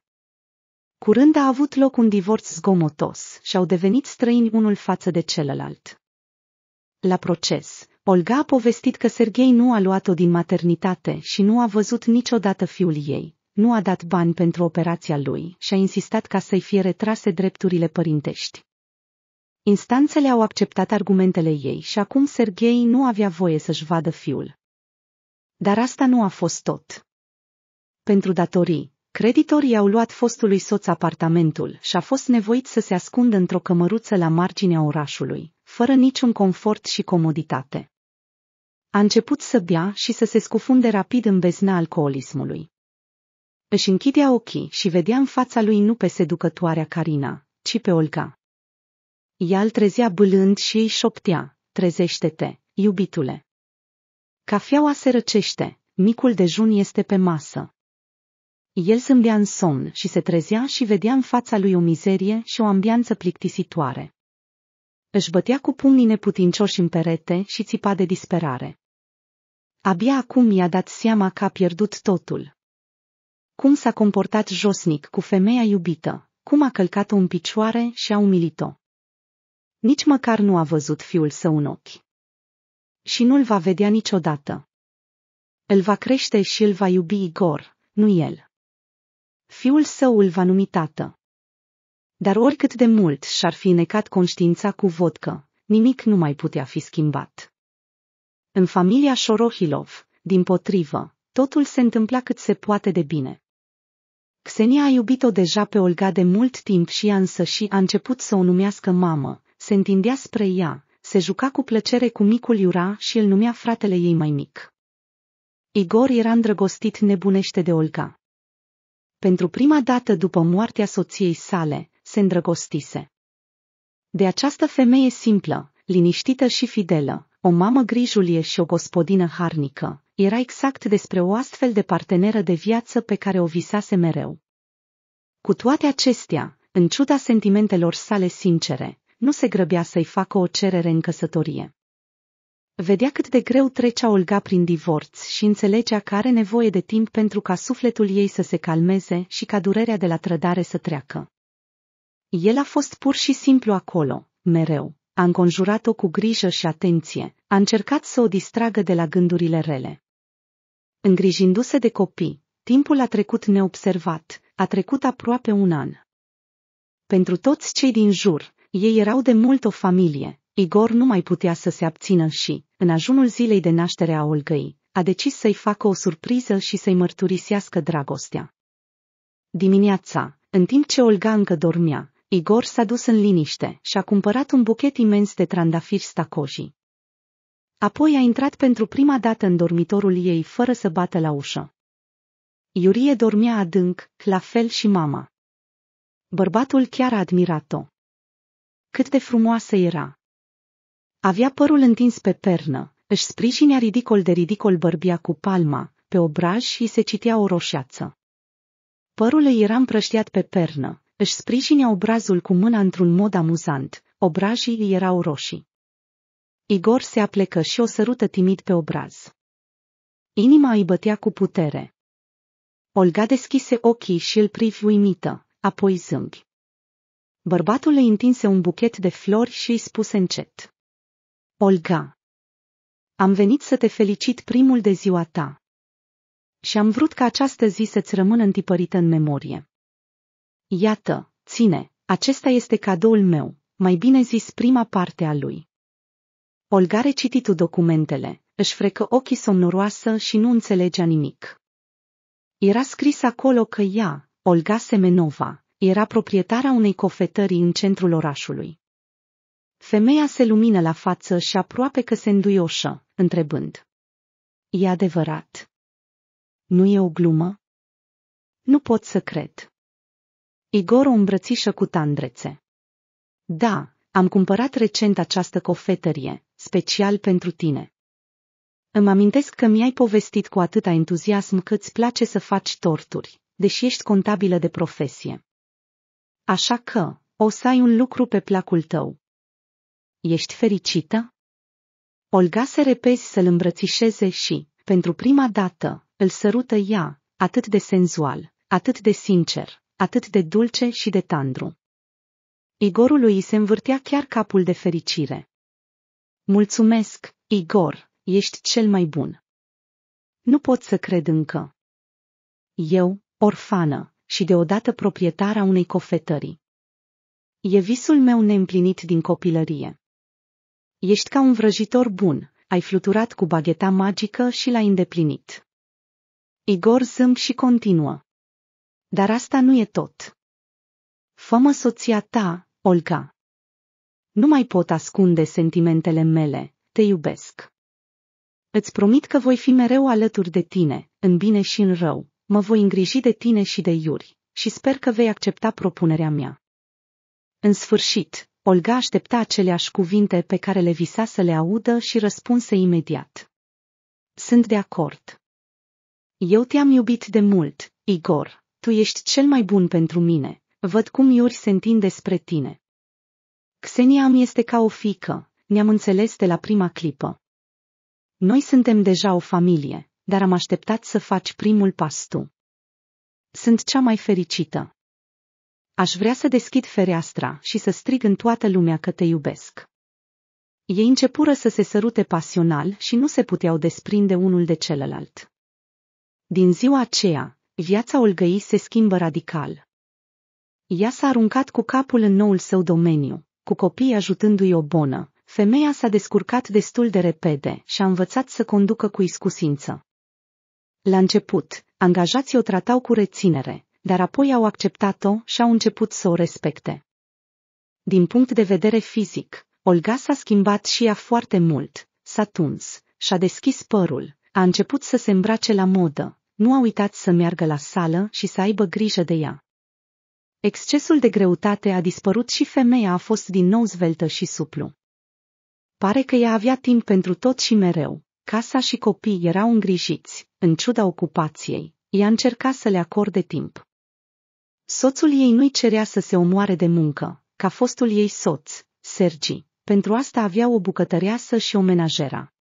Curând a avut loc un divorț zgomotos și au devenit străini unul față de celălalt. La proces, Olga a povestit că Serghei nu a luat-o din maternitate și nu a văzut niciodată fiul ei, nu a dat bani pentru operația lui și a insistat ca să-i fie retrase drepturile părintești. Instanțele au acceptat argumentele ei și acum Serghei nu avea voie să-și vadă fiul. Dar asta nu a fost tot. Pentru datorii, Creditorii au luat fostului soț apartamentul și a fost nevoit să se ascundă într-o cămăruță la marginea orașului, fără niciun confort și comoditate. A început să bea și să se scufunde rapid în bezna alcoolismului. Își închidea ochii și vedea în fața lui nu pe seducătoarea Carina, ci pe Olga. Ea îl trezea bâlând și îi șoptea, trezește-te, iubitule. Cafeaua se răcește, micul dejun este pe masă. El zâmbea în somn și se trezea și vedea în fața lui o mizerie și o ambianță plictisitoare. Își bătea cu pumnii neputincioși în perete și țipa de disperare. Abia acum i-a dat seama că a pierdut totul. Cum s-a comportat josnic cu femeia iubită, cum a călcat-o în picioare și a umilit-o. Nici măcar nu a văzut fiul său în ochi. Și nu-l va vedea niciodată. Îl va crește și îl va iubi Igor, nu el. Fiul său îl va numi tată. Dar oricât de mult și-ar fi necat conștiința cu vodcă, nimic nu mai putea fi schimbat. În familia Șorohilov, din potrivă, totul se întâmpla cât se poate de bine. Xenia a iubit-o deja pe Olga de mult timp și ea însă și a început să o numească mamă, se întindea spre ea, se juca cu plăcere cu micul Iura și îl numea fratele ei mai mic. Igor era îndrăgostit nebunește de Olga. Pentru prima dată după moartea soției sale, se îndrăgostise. De această femeie simplă, liniștită și fidelă, o mamă grijulie și o gospodină harnică, era exact despre o astfel de parteneră de viață pe care o visase mereu. Cu toate acestea, în ciuda sentimentelor sale sincere, nu se grăbea să-i facă o cerere în căsătorie. Vedea cât de greu trecea Olga prin divorț și înțelegea că are nevoie de timp pentru ca sufletul ei să se calmeze și ca durerea de la trădare să treacă. El a fost pur și simplu acolo, mereu, a înconjurat-o cu grijă și atenție, a încercat să o distragă de la gândurile rele. Îngrijindu-se de copii, timpul a trecut neobservat, a trecut aproape un an. Pentru toți cei din jur, ei erau de mult o familie, Igor nu mai putea să se abțină și, în ajunul zilei de naștere a Olgăi, a decis să-i facă o surpriză și să-i mărturisească dragostea. Dimineața, în timp ce Olga încă dormea, Igor s-a dus în liniște și a cumpărat un buchet imens de trandafiri stacojii. Apoi a intrat pentru prima dată în dormitorul ei fără să bată la ușă. Iurie dormea adânc, la fel și mama. Bărbatul chiar a admirat-o. Cât de frumoasă era! Avea părul întins pe pernă, își sprijinea ridicol de ridicol bărbia cu palma, pe obraj și se citea o roșiață. Părul îi era împrăștiat pe pernă, își sprijinea obrazul cu mâna într-un mod amuzant, obrajii îi erau roșii. Igor se aplecă și o sărută timid pe obraz. Inima îi bătea cu putere. Olga deschise ochii și îl privi uimită, apoi zâmbi. Bărbatul îi întinse un buchet de flori și îi spuse încet. Olga, am venit să te felicit primul de ziua ta. Și am vrut ca această zi să-ți rămână întipărită în memorie. Iată, ține, acesta este cadoul meu, mai bine zis prima parte a lui. Olga cititu documentele, își frecă ochii somnoroasă și nu înțelegea nimic. Era scris acolo că ea, Olga Semenova, era proprietara unei cofetării în centrul orașului. Femeia se lumină la față și aproape că se înduioșă, întrebând. E adevărat. Nu e o glumă? Nu pot să cred. Igor o îmbrățișă cu tandrețe. Da, am cumpărat recent această cofetărie, special pentru tine. Îmi amintesc că mi-ai povestit cu atâta entuziasm că îți place să faci torturi, deși ești contabilă de profesie. Așa că, o să ai un lucru pe placul tău. Ești fericită? Olga se repezi să-l îmbrățișeze și, pentru prima dată, îl sărută ea, atât de senzual, atât de sincer, atât de dulce și de tandru. Igorului se învârtea chiar capul de fericire. Mulțumesc, Igor, ești cel mai bun. Nu pot să cred încă. Eu, orfană, și deodată proprietara unei cofetării. E visul meu neîmplinit din copilărie. Ești ca un vrăjitor bun, ai fluturat cu bagheta magică și l-ai îndeplinit. Igor zâmb și continuă. Dar asta nu e tot. Fă-mă soția ta, Olga. Nu mai pot ascunde sentimentele mele, te iubesc. Îți promit că voi fi mereu alături de tine, în bine și în rău, mă voi îngriji de tine și de Iuri, și sper că vei accepta propunerea mea. În sfârșit, Olga aștepta aceleași cuvinte pe care le visa să le audă și răspunse imediat. Sunt de acord. Eu te-am iubit de mult, Igor, tu ești cel mai bun pentru mine, văd cum Iuri se întinde spre tine. Xenia mi este ca o fică, ne-am înțeles de la prima clipă. Noi suntem deja o familie, dar am așteptat să faci primul pas tu. Sunt cea mai fericită. Aș vrea să deschid fereastra și să strig în toată lumea că te iubesc. Ei începură să se sărute pasional și nu se puteau desprinde unul de celălalt. Din ziua aceea, viața Olgăi se schimbă radical. Ea s-a aruncat cu capul în noul său domeniu, cu copii ajutându-i o bonă, femeia s-a descurcat destul de repede și a învățat să conducă cu iscusință. La început, angajații o tratau cu reținere, dar apoi au acceptat-o și au început să o respecte. Din punct de vedere fizic, Olga s-a schimbat și ea foarte mult, s-a tuns, și-a deschis părul, a început să se îmbrace la modă, nu a uitat să meargă la sală și să aibă grijă de ea. Excesul de greutate a dispărut și femeia a fost din nou zveltă și suplu. Pare că ea avea timp pentru tot și mereu. Casa și copii erau îngrijiți, în ciuda ocupației. Ea încerca să le acorde timp. Soțul ei nu-i cerea să se omoare de muncă, ca fostul ei soț, Sergi. Pentru asta avea o bucătăreasă și o menajera.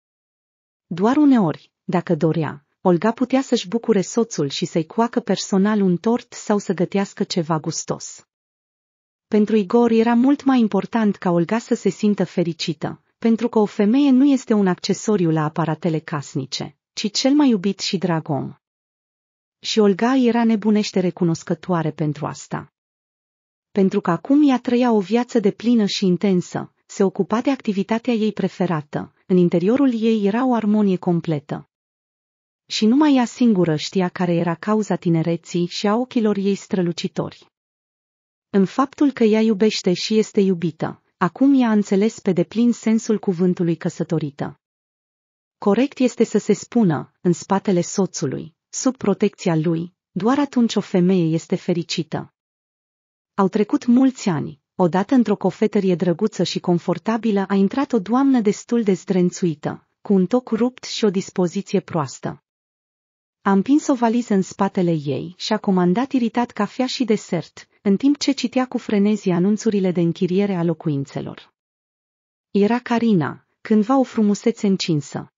Doar uneori, dacă dorea, Olga putea să-și bucure soțul și să-i coacă personal un tort sau să gătească ceva gustos. Pentru Igor era mult mai important ca Olga să se simtă fericită, pentru că o femeie nu este un accesoriu la aparatele casnice, ci cel mai iubit și drag om. Și Olga era nebunește recunoscătoare pentru asta. Pentru că acum ea trăia o viață de plină și intensă, se ocupa de activitatea ei preferată, în interiorul ei era o armonie completă. Și numai ea singură știa care era cauza tinereții și a ochilor ei strălucitori. În faptul că ea iubește și este iubită, acum ea a înțeles pe deplin sensul cuvântului căsătorită. Corect este să se spună, în spatele soțului, sub protecția lui, doar atunci o femeie este fericită. Au trecut mulți ani, odată într-o cofetărie drăguță și confortabilă a intrat o doamnă destul de zdrențuită, cu un toc rupt și o dispoziție proastă. A împins o valiză în spatele ei și a comandat iritat cafea și desert, în timp ce citea cu frenezie anunțurile de închiriere a locuințelor. Era Carina, cândva o frumusețe încinsă.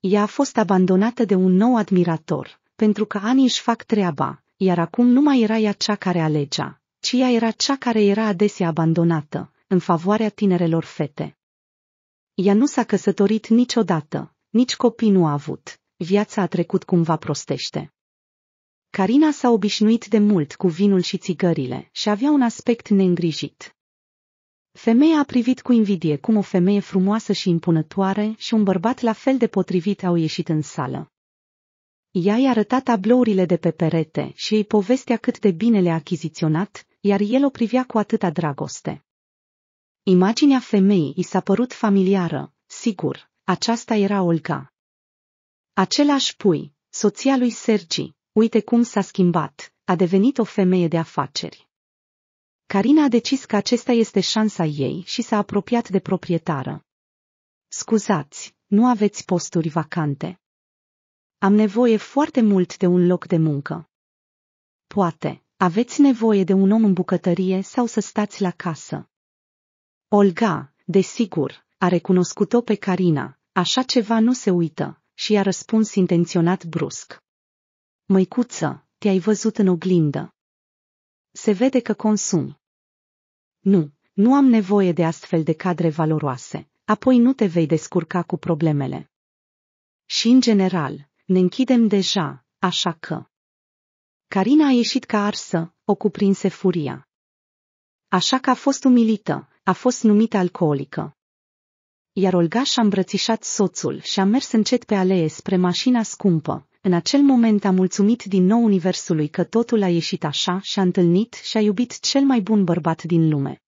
Ea a fost abandonată de un nou admirator, pentru că ani își fac treaba, iar acum nu mai era ea cea care alegea, ci ea era cea care era adesea abandonată, în favoarea tinerelor fete. Ea nu s-a căsătorit niciodată, nici copii nu a avut, viața a trecut cumva prostește. Carina s-a obișnuit de mult cu vinul și țigările și avea un aspect neîngrijit. Femeia a privit cu invidie cum o femeie frumoasă și impunătoare și un bărbat la fel de potrivit au ieșit în sală. Ea i-a arătat tablourile de pe perete și ei povestea cât de bine le-a achiziționat, iar el o privea cu atâta dragoste. Imaginea femeii i s-a părut familiară, sigur, aceasta era Olga. Același pui, soția lui Sergi, uite cum s-a schimbat, a devenit o femeie de afaceri. Carina a decis că acesta este șansa ei și s-a apropiat de proprietară. Scuzați, nu aveți posturi vacante. Am nevoie foarte mult de un loc de muncă. Poate, aveți nevoie de un om în bucătărie sau să stați la casă. Olga, desigur, a recunoscut-o pe Carina, așa ceva nu se uită, și i-a răspuns intenționat brusc. Măicuță, te-ai văzut în oglindă. Se vede că consumi. Nu, nu am nevoie de astfel de cadre valoroase, apoi nu te vei descurca cu problemele. Și în general, ne închidem deja, așa că. Carina a ieșit ca arsă, o cuprinse furia. Așa că a fost umilită, a fost numită alcoolică iar Olga și-a îmbrățișat soțul și a mers încet pe alee spre mașina scumpă. În acel moment a mulțumit din nou universului că totul a ieșit așa și a întâlnit și a iubit cel mai bun bărbat din lume.